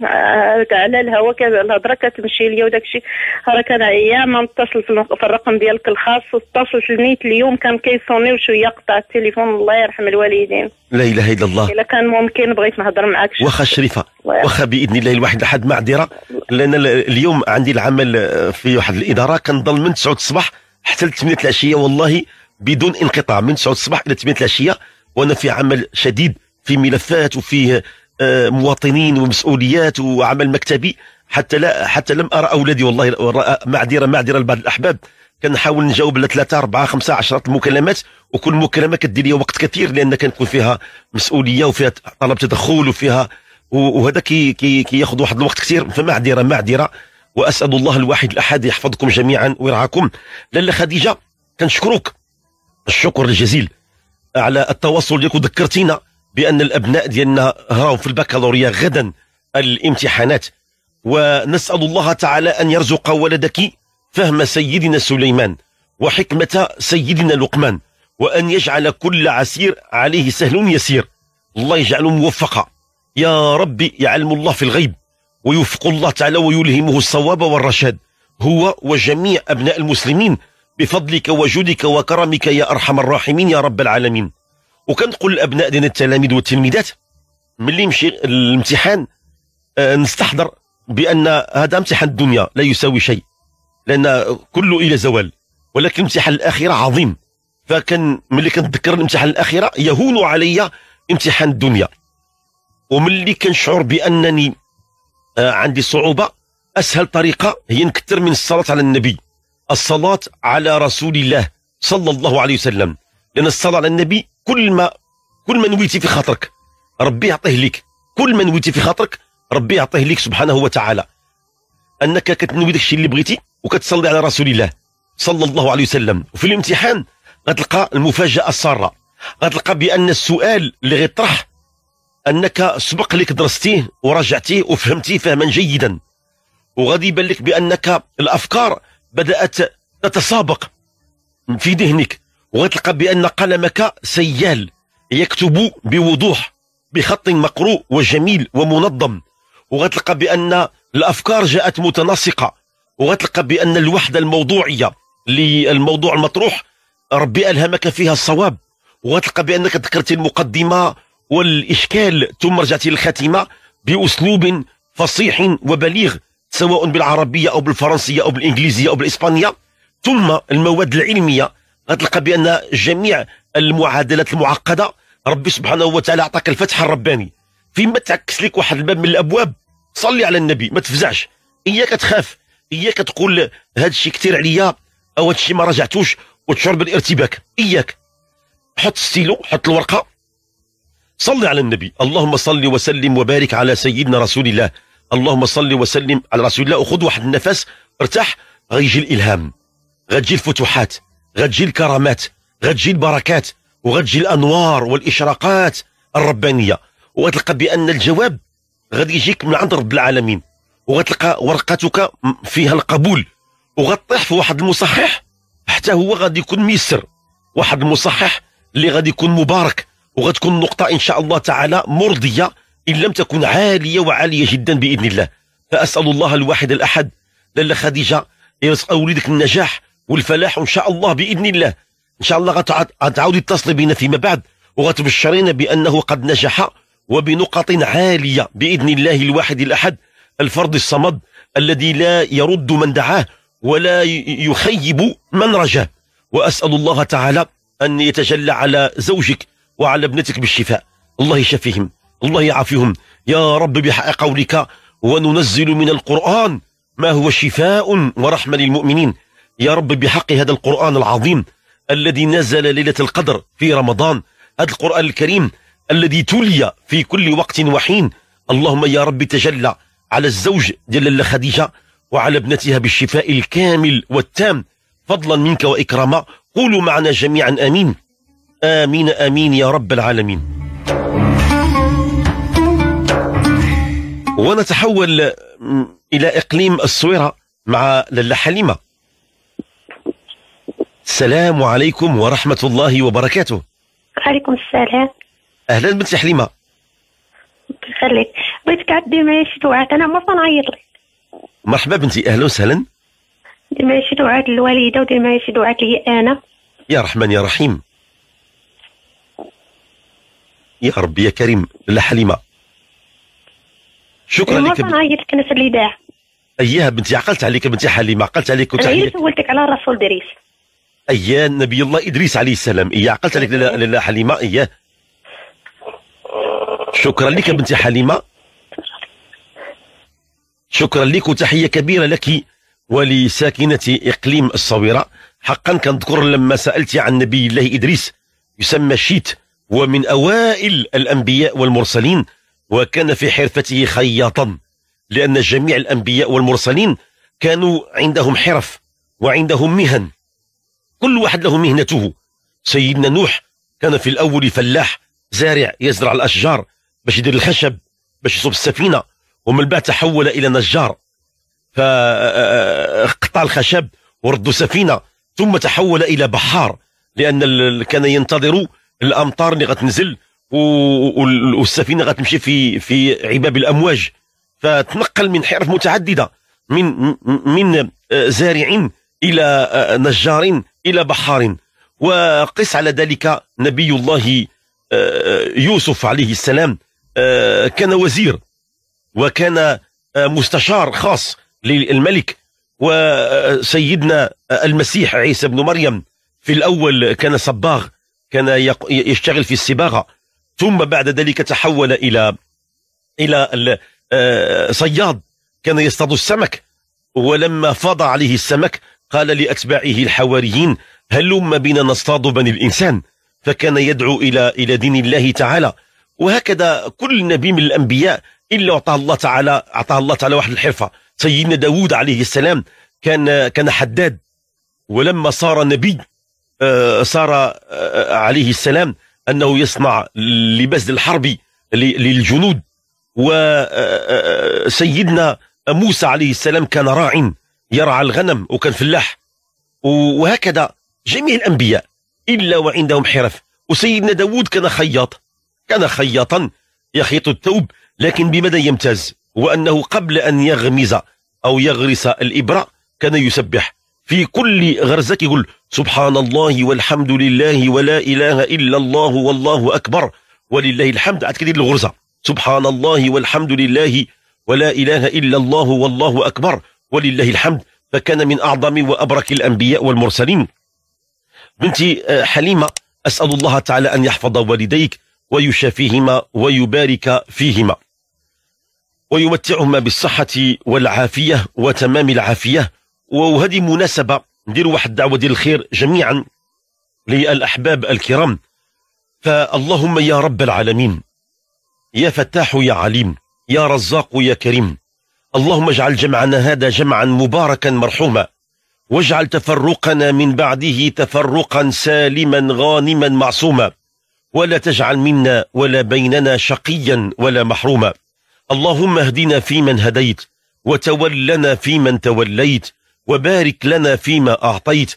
آه، على الهواء الهضره كتمشي ليا وداك الشيء راه كان ايام متصل في الرقم ديالك الخاص واتصلت نيت اليوم كان كيصوني وشويه قطع التليفون الله يرحم الوالدين
لا اله الا الله
الا كان ممكن بغيت نهضر معاك
واخا شريفه واخا باذن الله الواحد لحد معذره لان اليوم عندي العمل في واحد الاداره كنضل من 9 الصباح حتى ل 8 العشيه والله بدون انقطاع من 9 الصباح الى 8 العشيه وانا في عمل شديد في ملفات وفي آه، مواطنين ومسؤوليات وعمل مكتبي حتى لا حتى لم ارى اولادي والله معذره معذره لبعض الاحباب كنحاول نجاوب على ثلاثة أربعة خمسة عشرة المكالمات وكل مكالمة كدير لي وقت كثير لأن كنكون فيها مسؤولية وفيها طلب تدخل وفيها وهذا كي كي كياخذ واحد الوقت كثير فمعذرة معذرة وأسأل الله الواحد الأحد يحفظكم جميعا ويرعاكم لاله خديجة كنشكروك الشكر الجزيل على التواصل ديالك وذكرتينا بان الابناء ديالنا راهو في البكالوريا غدا الامتحانات ونسال الله تعالى ان يرزق ولدك فهم سيدنا سليمان وحكمه سيدنا لقمان وان يجعل كل عسير عليه سهل يسير الله يجعله موفقا يا ربي يعلم الله في الغيب ويوفق الله تعالى ويلهمه الصواب والرشاد هو وجميع ابناء المسلمين بفضلك وجودك وكرمك يا ارحم الراحمين يا رب العالمين وكنقول الابناء ديالنا التلاميذ والتلميذات ملي نمشي الامتحان آه، نستحضر بان هذا امتحان الدنيا لا يساوي شيء لان كله الى زوال ولكن امتحان الاخره عظيم فكان ملي كنتذكر الامتحان الاخره يهون علي امتحان الدنيا وملي كنشعر بانني آه، عندي صعوبه اسهل طريقه هي نكثر من الصلاه على النبي الصلاه على رسول الله صلى الله عليه وسلم لان الصلاه على النبي كل ما كل ما نويتي في خاطرك ربي يعطيه لك كل ما نويتي في خاطرك ربي يعطيه لك سبحانه وتعالى انك كتنوي داكشي اللي بغيتي وكتصلي على رسول الله صلى الله عليه وسلم وفي الامتحان غتلقى المفاجاه الساره غتلقى بان السؤال اللي غيطرح انك سبق لك درستيه وراجعتيه وفهمتيه فهما جيدا وغادي يبان لك بانك الافكار بدات تتسابق في ذهنك وغتلقى بأن قلمك سيال يكتب بوضوح بخط مقروء وجميل ومنظم وغتلقى بأن الأفكار جاءت متناسقة وغتلقى بأن الوحدة الموضوعية للموضوع المطروح ربي ألهمك فيها الصواب وغتلقى بأنك ذكرت المقدمة والإشكال ثم رجعتي للخاتمة بأسلوب فصيح وبليغ سواء بالعربية أو بالفرنسية أو بالإنجليزية أو بالإسبانية ثم المواد العلمية غتلقى بان جميع المعادلات المعقده ربي سبحانه وتعالى عطاك الفتح الرباني فيما تعكس لك واحد الباب من الابواب صلي على النبي ما تفزعش اياك تخاف اياك تقول هذا الشيء كثير عليا او هذا الشيء ما رجعتوش وتشعر بالارتباك اياك حط الستيلو حط الورقه صلي على النبي اللهم صل وسلم وبارك على سيدنا رسول الله اللهم صل وسلم على رسول الله وخذ واحد النفس ارتاح غيجي الالهام غتجي الفتوحات غتجي الكرامات غتجي البركات وغتجي الانوار والاشراقات الربانيه وغتلقى بان الجواب غادي يجيك من عند رب العالمين وغتلقى ورقتك فيها القبول وغطيح في واحد المصحح حتى هو غادي يكون ميسر واحد المصحح اللي غادي يكون مبارك وغتكون نقطة إن شاء الله تعالى مرضية إن لم تكن عالية وعالية جدا بإذن الله فأسأل الله الواحد الأحد لاله خديجة يرزق أولادك النجاح والفلاح وان شاء الله باذن الله ان شاء الله غتعاودي تتصلي بنا فيما بعد وغتبشرينا بانه قد نجح وبنقط عاليه باذن الله الواحد الاحد الفرد الصمد الذي لا يرد من دعاه ولا يخيب من رجاه واسال الله تعالى ان يتجلى على زوجك وعلى ابنتك بالشفاء الله يشفيهم الله يعافيهم يا رب بحق قولك وننزل من القران ما هو شفاء ورحمه للمؤمنين يا رب بحق هذا القرآن العظيم الذي نزل ليلة القدر في رمضان هذا القرآن الكريم الذي تلي في كل وقت وحين اللهم يا رب تجلى على الزوج جل خديجة وعلى ابنتها بالشفاء الكامل والتام فضلا منك وإكراما قولوا معنا جميعا آمين آمين آمين يا رب العالمين ونتحول إلى إقليم الصويرة مع للا حليمة السلام عليكم ورحمة الله وبركاته وعليكم السلام أهلا بنتي حليمة
يخليك بغيت تعدي معايا شي دعاء أنا ما نعيط لك
مرحبا بنتي أهلا وسهلا
دير معايا شي دعاء للوالدة ودير معايا شي دعاء لي أنا
يا رحمن يا رحيم يا ربي يا كريم لا حليمه شكرا إيه، لك ما نعيط
لك انا في الاذاعه
أيها بنتي عقلت عليك بنتي حليمه عقلت عليك وتعيط إيه
سولتك على الرسول دريس
ايا نبي الله ادريس عليه السلام ايا عقلت عليك لاله حليمه اياه شكرا لك بنتي حليمه شكرا لك وتحيه كبيره لك ولساكنه اقليم الصويره حقا كنذكر لما سالت عن نبي الله ادريس يسمى شيت ومن اوائل الانبياء والمرسلين وكان في حرفته خياطا لان جميع الانبياء والمرسلين كانوا عندهم حرف وعندهم مهن كل واحد له مهنته سيدنا نوح كان في الأول فلاح زارع يزرع الأشجار باش يدير الخشب باش يصب السفينة ومن بعد تحول إلى نجار فقطع الخشب ورد سفينة ثم تحول إلى بحار لأن كان ينتظر الأمطار اللي غتنزل والسفينة غتمشي في في عباب الأمواج فتنقل من حرف متعددة من من زارع إلى نجار إلى بحار وقس على ذلك نبي الله آه، آه، يوسف عليه السلام آه، كان وزير وكان مستشار خاص للملك وسيدنا المسيح عيسى بن مريم في الأول كان صباغ كان يشتغل في الصباغة ثم بعد ذلك تحول إلى إلى صياد كان يصطاد السمك ولما فاض عليه السمك قال لأتباعه الحواريين هلم بنا نصطاد بني الإنسان فكان يدعو إلى إلى دين الله تعالى وهكذا كل نبي من الأنبياء إلا أعطاه الله تعالى أعطاه الله تعالى واحد الحرفة سيدنا داود عليه السلام كان كان حداد ولما صار نبي آه، صار آه، عليه السلام أنه يصنع لبس الحرب للجنود وسيدنا آه، موسى عليه السلام كان راع يرعى الغنم وكان فلاح وهكذا جميع الأنبياء إلا وعندهم حرف وسيدنا داود كان خياط كان خياطا يخيط الثوب لكن بماذا يمتاز هو أنه قبل أن يغمز أو يغرس الإبرة كان يسبح في كل غرزة يقول سبحان الله والحمد لله ولا إله إلا الله والله أكبر ولله الحمد عاد كيدير الغرزة سبحان الله والحمد لله ولا إله إلا الله والله أكبر ولله الحمد فكان من أعظم وأبرك الأنبياء والمرسلين بنتي آه، حليمة أسأل الله تعالى أن يحفظ والديك ويشافيهما ويبارك فيهما ويمتعهما بالصحة والعافية وتمام العافية وهذه مناسبة ندير واحد الدعوة ديال الخير جميعا للأحباب الكرام فاللهم يا رب العالمين يا فتاح يا عليم يا رزاق يا كريم اللهم اجعل جمعنا هذا جمعا مباركا مرحوما واجعل تفرقنا من بعده تفرقا سالما غانما معصوما ولا تجعل منا ولا بيننا شقيا ولا محروما اللهم اهدنا فيمن هديت وتولنا فيمن توليت وبارك لنا فيما أعطيت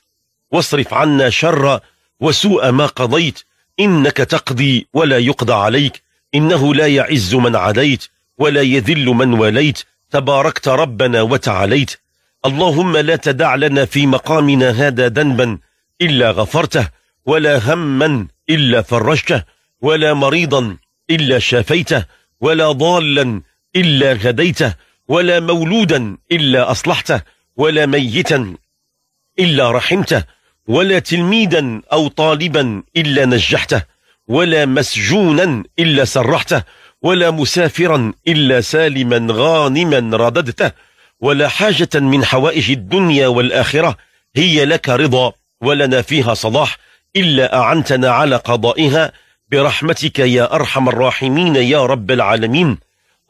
واصرف عنا شر وسوء ما قضيت إنك تقضي ولا يقضى عليك إنه لا يعز من عاديت ولا يذل من واليت تباركت ربنا وتعاليت اللهم لا تدع لنا في مقامنا هذا ذنبا إلا غفرته ولا هما إلا فرجته ولا مريضا إلا شافيته ولا ضالا إلا هديته ولا مولودا إلا أصلحته ولا ميتا إلا رحمته ولا تلميذا أو طالبا إلا نجحته ولا مسجونا إلا سرحته ولا مسافرا إلا سالما غانما رددته ولا حاجة من حوائج الدنيا والآخرة هي لك رضا ولنا فيها صلاح إلا أعنتنا على قضائها برحمتك يا أرحم الراحمين يا رب العالمين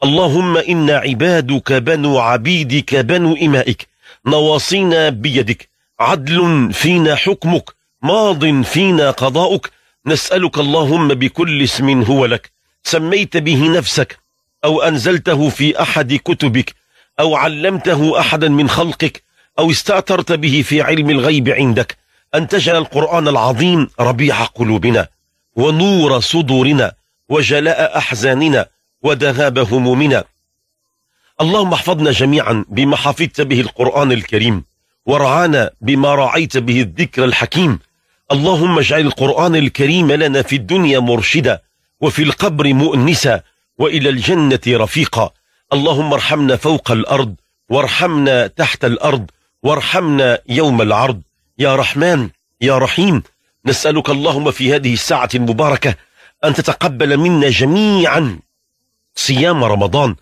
اللهم إنا عبادك بنو عبيدك بنو إمائك نواصينا بيدك عدل فينا حكمك ماض فينا قضاؤك نسألك اللهم بكل اسم هو لك سميت به نفسك أو أنزلته في أحد كتبك أو علمته أحدا من خلقك أو استأثرت به في علم الغيب عندك أن تجعل القرآن العظيم ربيع قلوبنا ونور صدورنا وجلاء أحزاننا وذهاب همومنا اللهم احفظنا جميعا بما حفظت به القرآن الكريم ورعانا بما رعيت به الذكر الحكيم اللهم اجعل القرآن الكريم لنا في الدنيا مرشدا وفي القبر مؤنسة وإلى الجنة رفيقا اللهم ارحمنا فوق الأرض وارحمنا تحت الأرض وارحمنا يوم العرض يا رحمن يا رحيم نسألك اللهم في هذه الساعة المباركة أن تتقبل منا جميعا صيام رمضان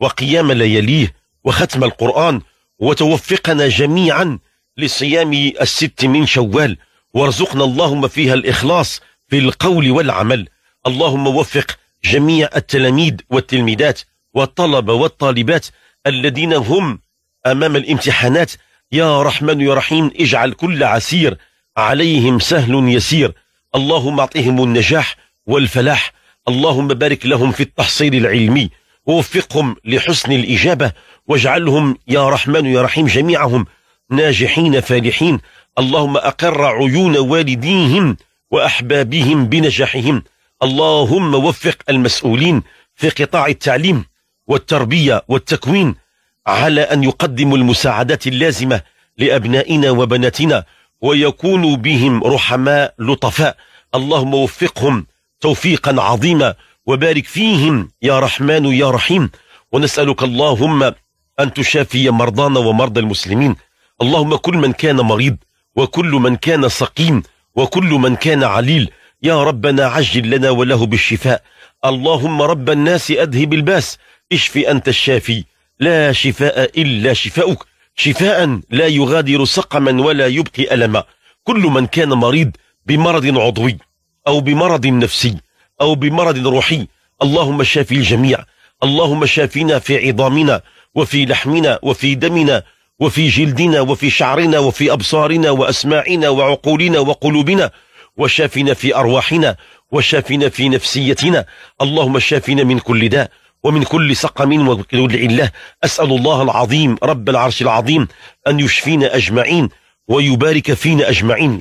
وقيام لياليه وختم القرآن وتوفقنا جميعا لصيام الست من شوال وارزقنا اللهم فيها الإخلاص في القول والعمل اللهم وفق جميع التلاميذ والتلميذات والطلبة والطالبات الذين هم أمام الامتحانات يا رحمن يا رحيم اجعل كل عسير عليهم سهل يسير اللهم اعطهم النجاح والفلاح اللهم بارك لهم في التحصيل العلمي ووفقهم لحسن الإجابة واجعلهم يا رحمن يا رحيم جميعهم ناجحين فالحين اللهم أقر عيون والديهم وأحبابهم بنجاحهم اللهم وفق المسؤولين في قطاع التعليم والتربية والتكوين على أن يقدموا المساعدات اللازمة لأبنائنا وبناتنا ويكونوا بهم رحماء لطفاء اللهم وفقهم توفيقا عظيما وبارك فيهم يا رحمن يا رحيم ونسألك اللهم أن تشافي مرضانا ومرضى المسلمين اللهم كل من كان مريض وكل من كان سقيم وكل من كان عليل يا ربنا عجل لنا وله بالشفاء اللهم رب الناس أذهب الباس اشف أنت الشافي لا شفاء إلا شفاؤك شفاء لا يغادر سقما ولا يبقي ألما كل من كان مريض بمرض عضوي أو بمرض نفسي أو بمرض روحي اللهم شافي الجميع اللهم شافينا في عظامنا وفي لحمنا وفي دمنا وفي جلدنا وفي شعرنا وفي أبصارنا وأسماعنا وعقولنا وقلوبنا وشافنا في أرواحنا وشافنا في نفسيتنا اللهم شافنا من كل داء ومن كل سقم وكل الله أسأل الله العظيم رب العرش العظيم أن يشفينا أجمعين ويبارك فينا أجمعين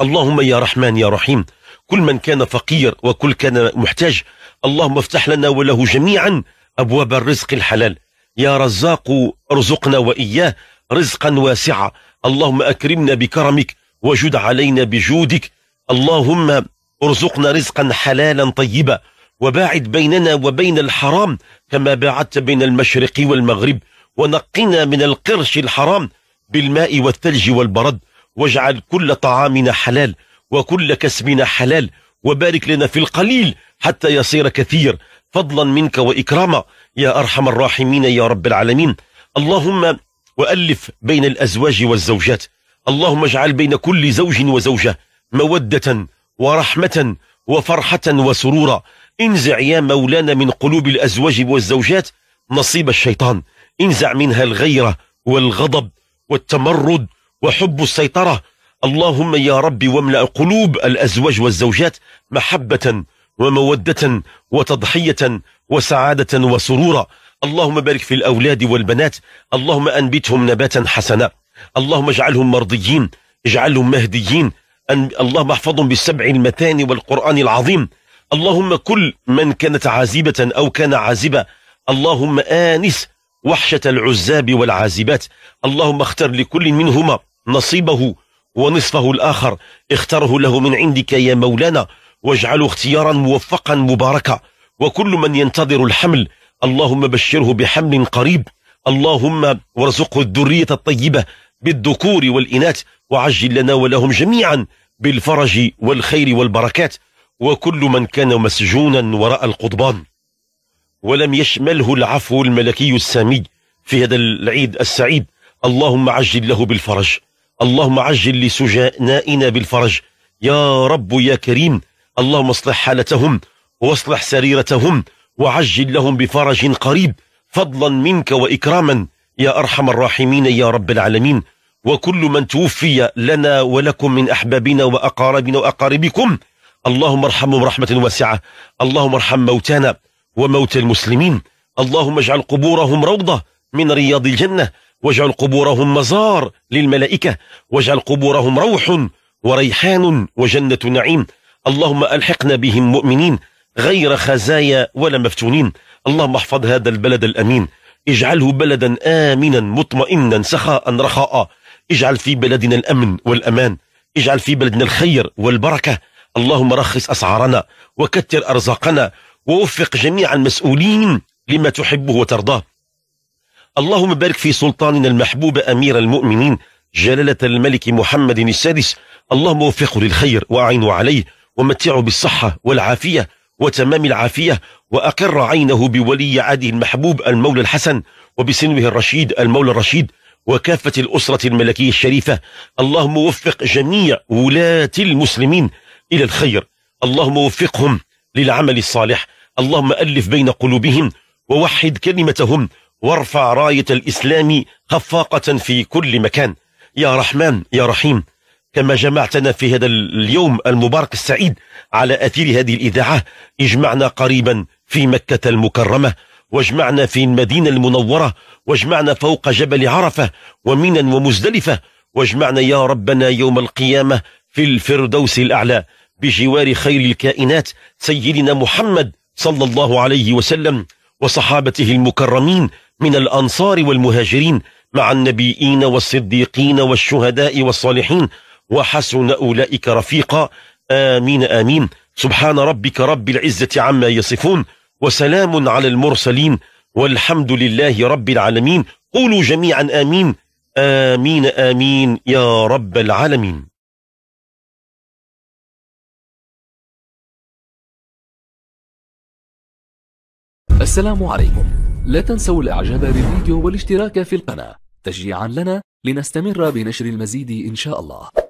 اللهم يا رحمن يا رحيم كل من كان فقير وكل كان محتاج اللهم افتح لنا وله جميعا أبواب الرزق الحلال يا رزاق ارزقنا وإياه رزقا واسعا اللهم أكرمنا بكرمك وجد علينا بجودك اللهم ارزقنا رزقا حلالا طيبا وباعد بيننا وبين الحرام كما باعدت بين المشرق والمغرب ونقنا من القرش الحرام بالماء والثلج والبرد واجعل كل طعامنا حلال وكل كسبنا حلال وبارك لنا في القليل حتى يصير كثير فضلا منك وإكراما يا أرحم الراحمين يا رب العالمين اللهم وألف بين الأزواج والزوجات اللهم اجعل بين كل زوج وزوجة مودة ورحمة وفرحة وسرورا انزع يا مولانا من قلوب الأزواج والزوجات نصيب الشيطان انزع منها الغيرة والغضب والتمرد وحب السيطرة اللهم يا رب واملأ قلوب الأزواج والزوجات محبة ومودة وتضحية وسعادة وسرورا اللهم بارك في الأولاد والبنات اللهم أنبتهم نباتا حسنا اللهم اجعلهم مرضيين اجعلهم مهديين أن اللهم احفظهم بالسبع المتان والقرآن العظيم اللهم كل من كانت عازبة أو كان عازبة اللهم آنس وحشة العزاب والعازبات اللهم اختر لكل منهما نصيبه ونصفه الآخر اختره له من عندك يا مولانا واجعله اختيارا موفقا مباركا وكل من ينتظر الحمل اللهم بشره بحمل قريب اللهم وارزقه الذرية الطيبة بالذكور والإناث وعجل لنا ولهم جميعا بالفرج والخير والبركات وكل من كان مسجونا وراء القضبان ولم يشمله العفو الملكي السامي في هذا العيد السعيد اللهم عجل له بالفرج اللهم عجل لسجنائنا بالفرج يا رب يا كريم اللهم اصلح حالتهم واصلح سريرتهم وعجل لهم بفرج قريب فضلا منك وإكراما يا أرحم الراحمين يا رب العالمين وكل من توفي لنا ولكم من أحبابنا وأقاربنا وأقاربكم اللهم ارحمهم رحمة واسعة اللهم ارحم موتانا وموتى المسلمين اللهم اجعل قبورهم روضة من رياض الجنة واجعل قبورهم مزار للملائكة واجعل قبورهم روح وريحان وجنة نعيم اللهم ألحقنا بهم مؤمنين غير خزايا ولا مفتونين اللهم احفظ هذا البلد الأمين اجعله بلدا آمنا مطمئنا سخاء رخاء اجعل في بلدنا الأمن والأمان اجعل في بلدنا الخير والبركة اللهم رخص أسعارنا وكثر أرزاقنا ووفق جميع المسؤولين لما تحبه وترضاه اللهم بارك في سلطاننا المحبوب أمير المؤمنين جلالة الملك محمد السادس اللهم وفقه للخير وأعينه عليه ومتعه بالصحة والعافية وتمام العافية وأقر عينه بولي عهده المحبوب المولى الحسن وبسنوه الرشيد المولى الرشيد وكافة الأسرة الملكية الشريفة اللهم وفق جميع ولاة المسلمين إلى الخير اللهم وفقهم للعمل الصالح اللهم ألف بين قلوبهم ووحد كلمتهم وارفع راية الإسلام خفاقة في كل مكان يا رحمن يا رحيم كما جمعتنا في هذا اليوم المبارك السعيد على أثير هذه الإذاعة اجمعنا قريبا في مكة المكرمة واجمعنا في المدينة المنورة واجمعنا فوق جبل عرفة ومينا ومزدلفة واجمعنا يا ربنا يوم القيامة في الفردوس الأعلى بجوار خير الكائنات سيدنا محمد صلى الله عليه وسلم وصحابته المكرمين من الأنصار والمهاجرين مع النبيين والصديقين والشهداء والصالحين وحسن أولئك رفيقا آمين آمين سبحان ربك رب العزة عما يصفون وسلام على المرسلين والحمد لله رب العالمين قولوا جميعا آمين آمين آمين يا رب العالمين
السلام عليكم لا تنسوا الاعجاب بالفيديو والاشتراك في القناة تشجيعا لنا لنستمر بنشر المزيد إن شاء الله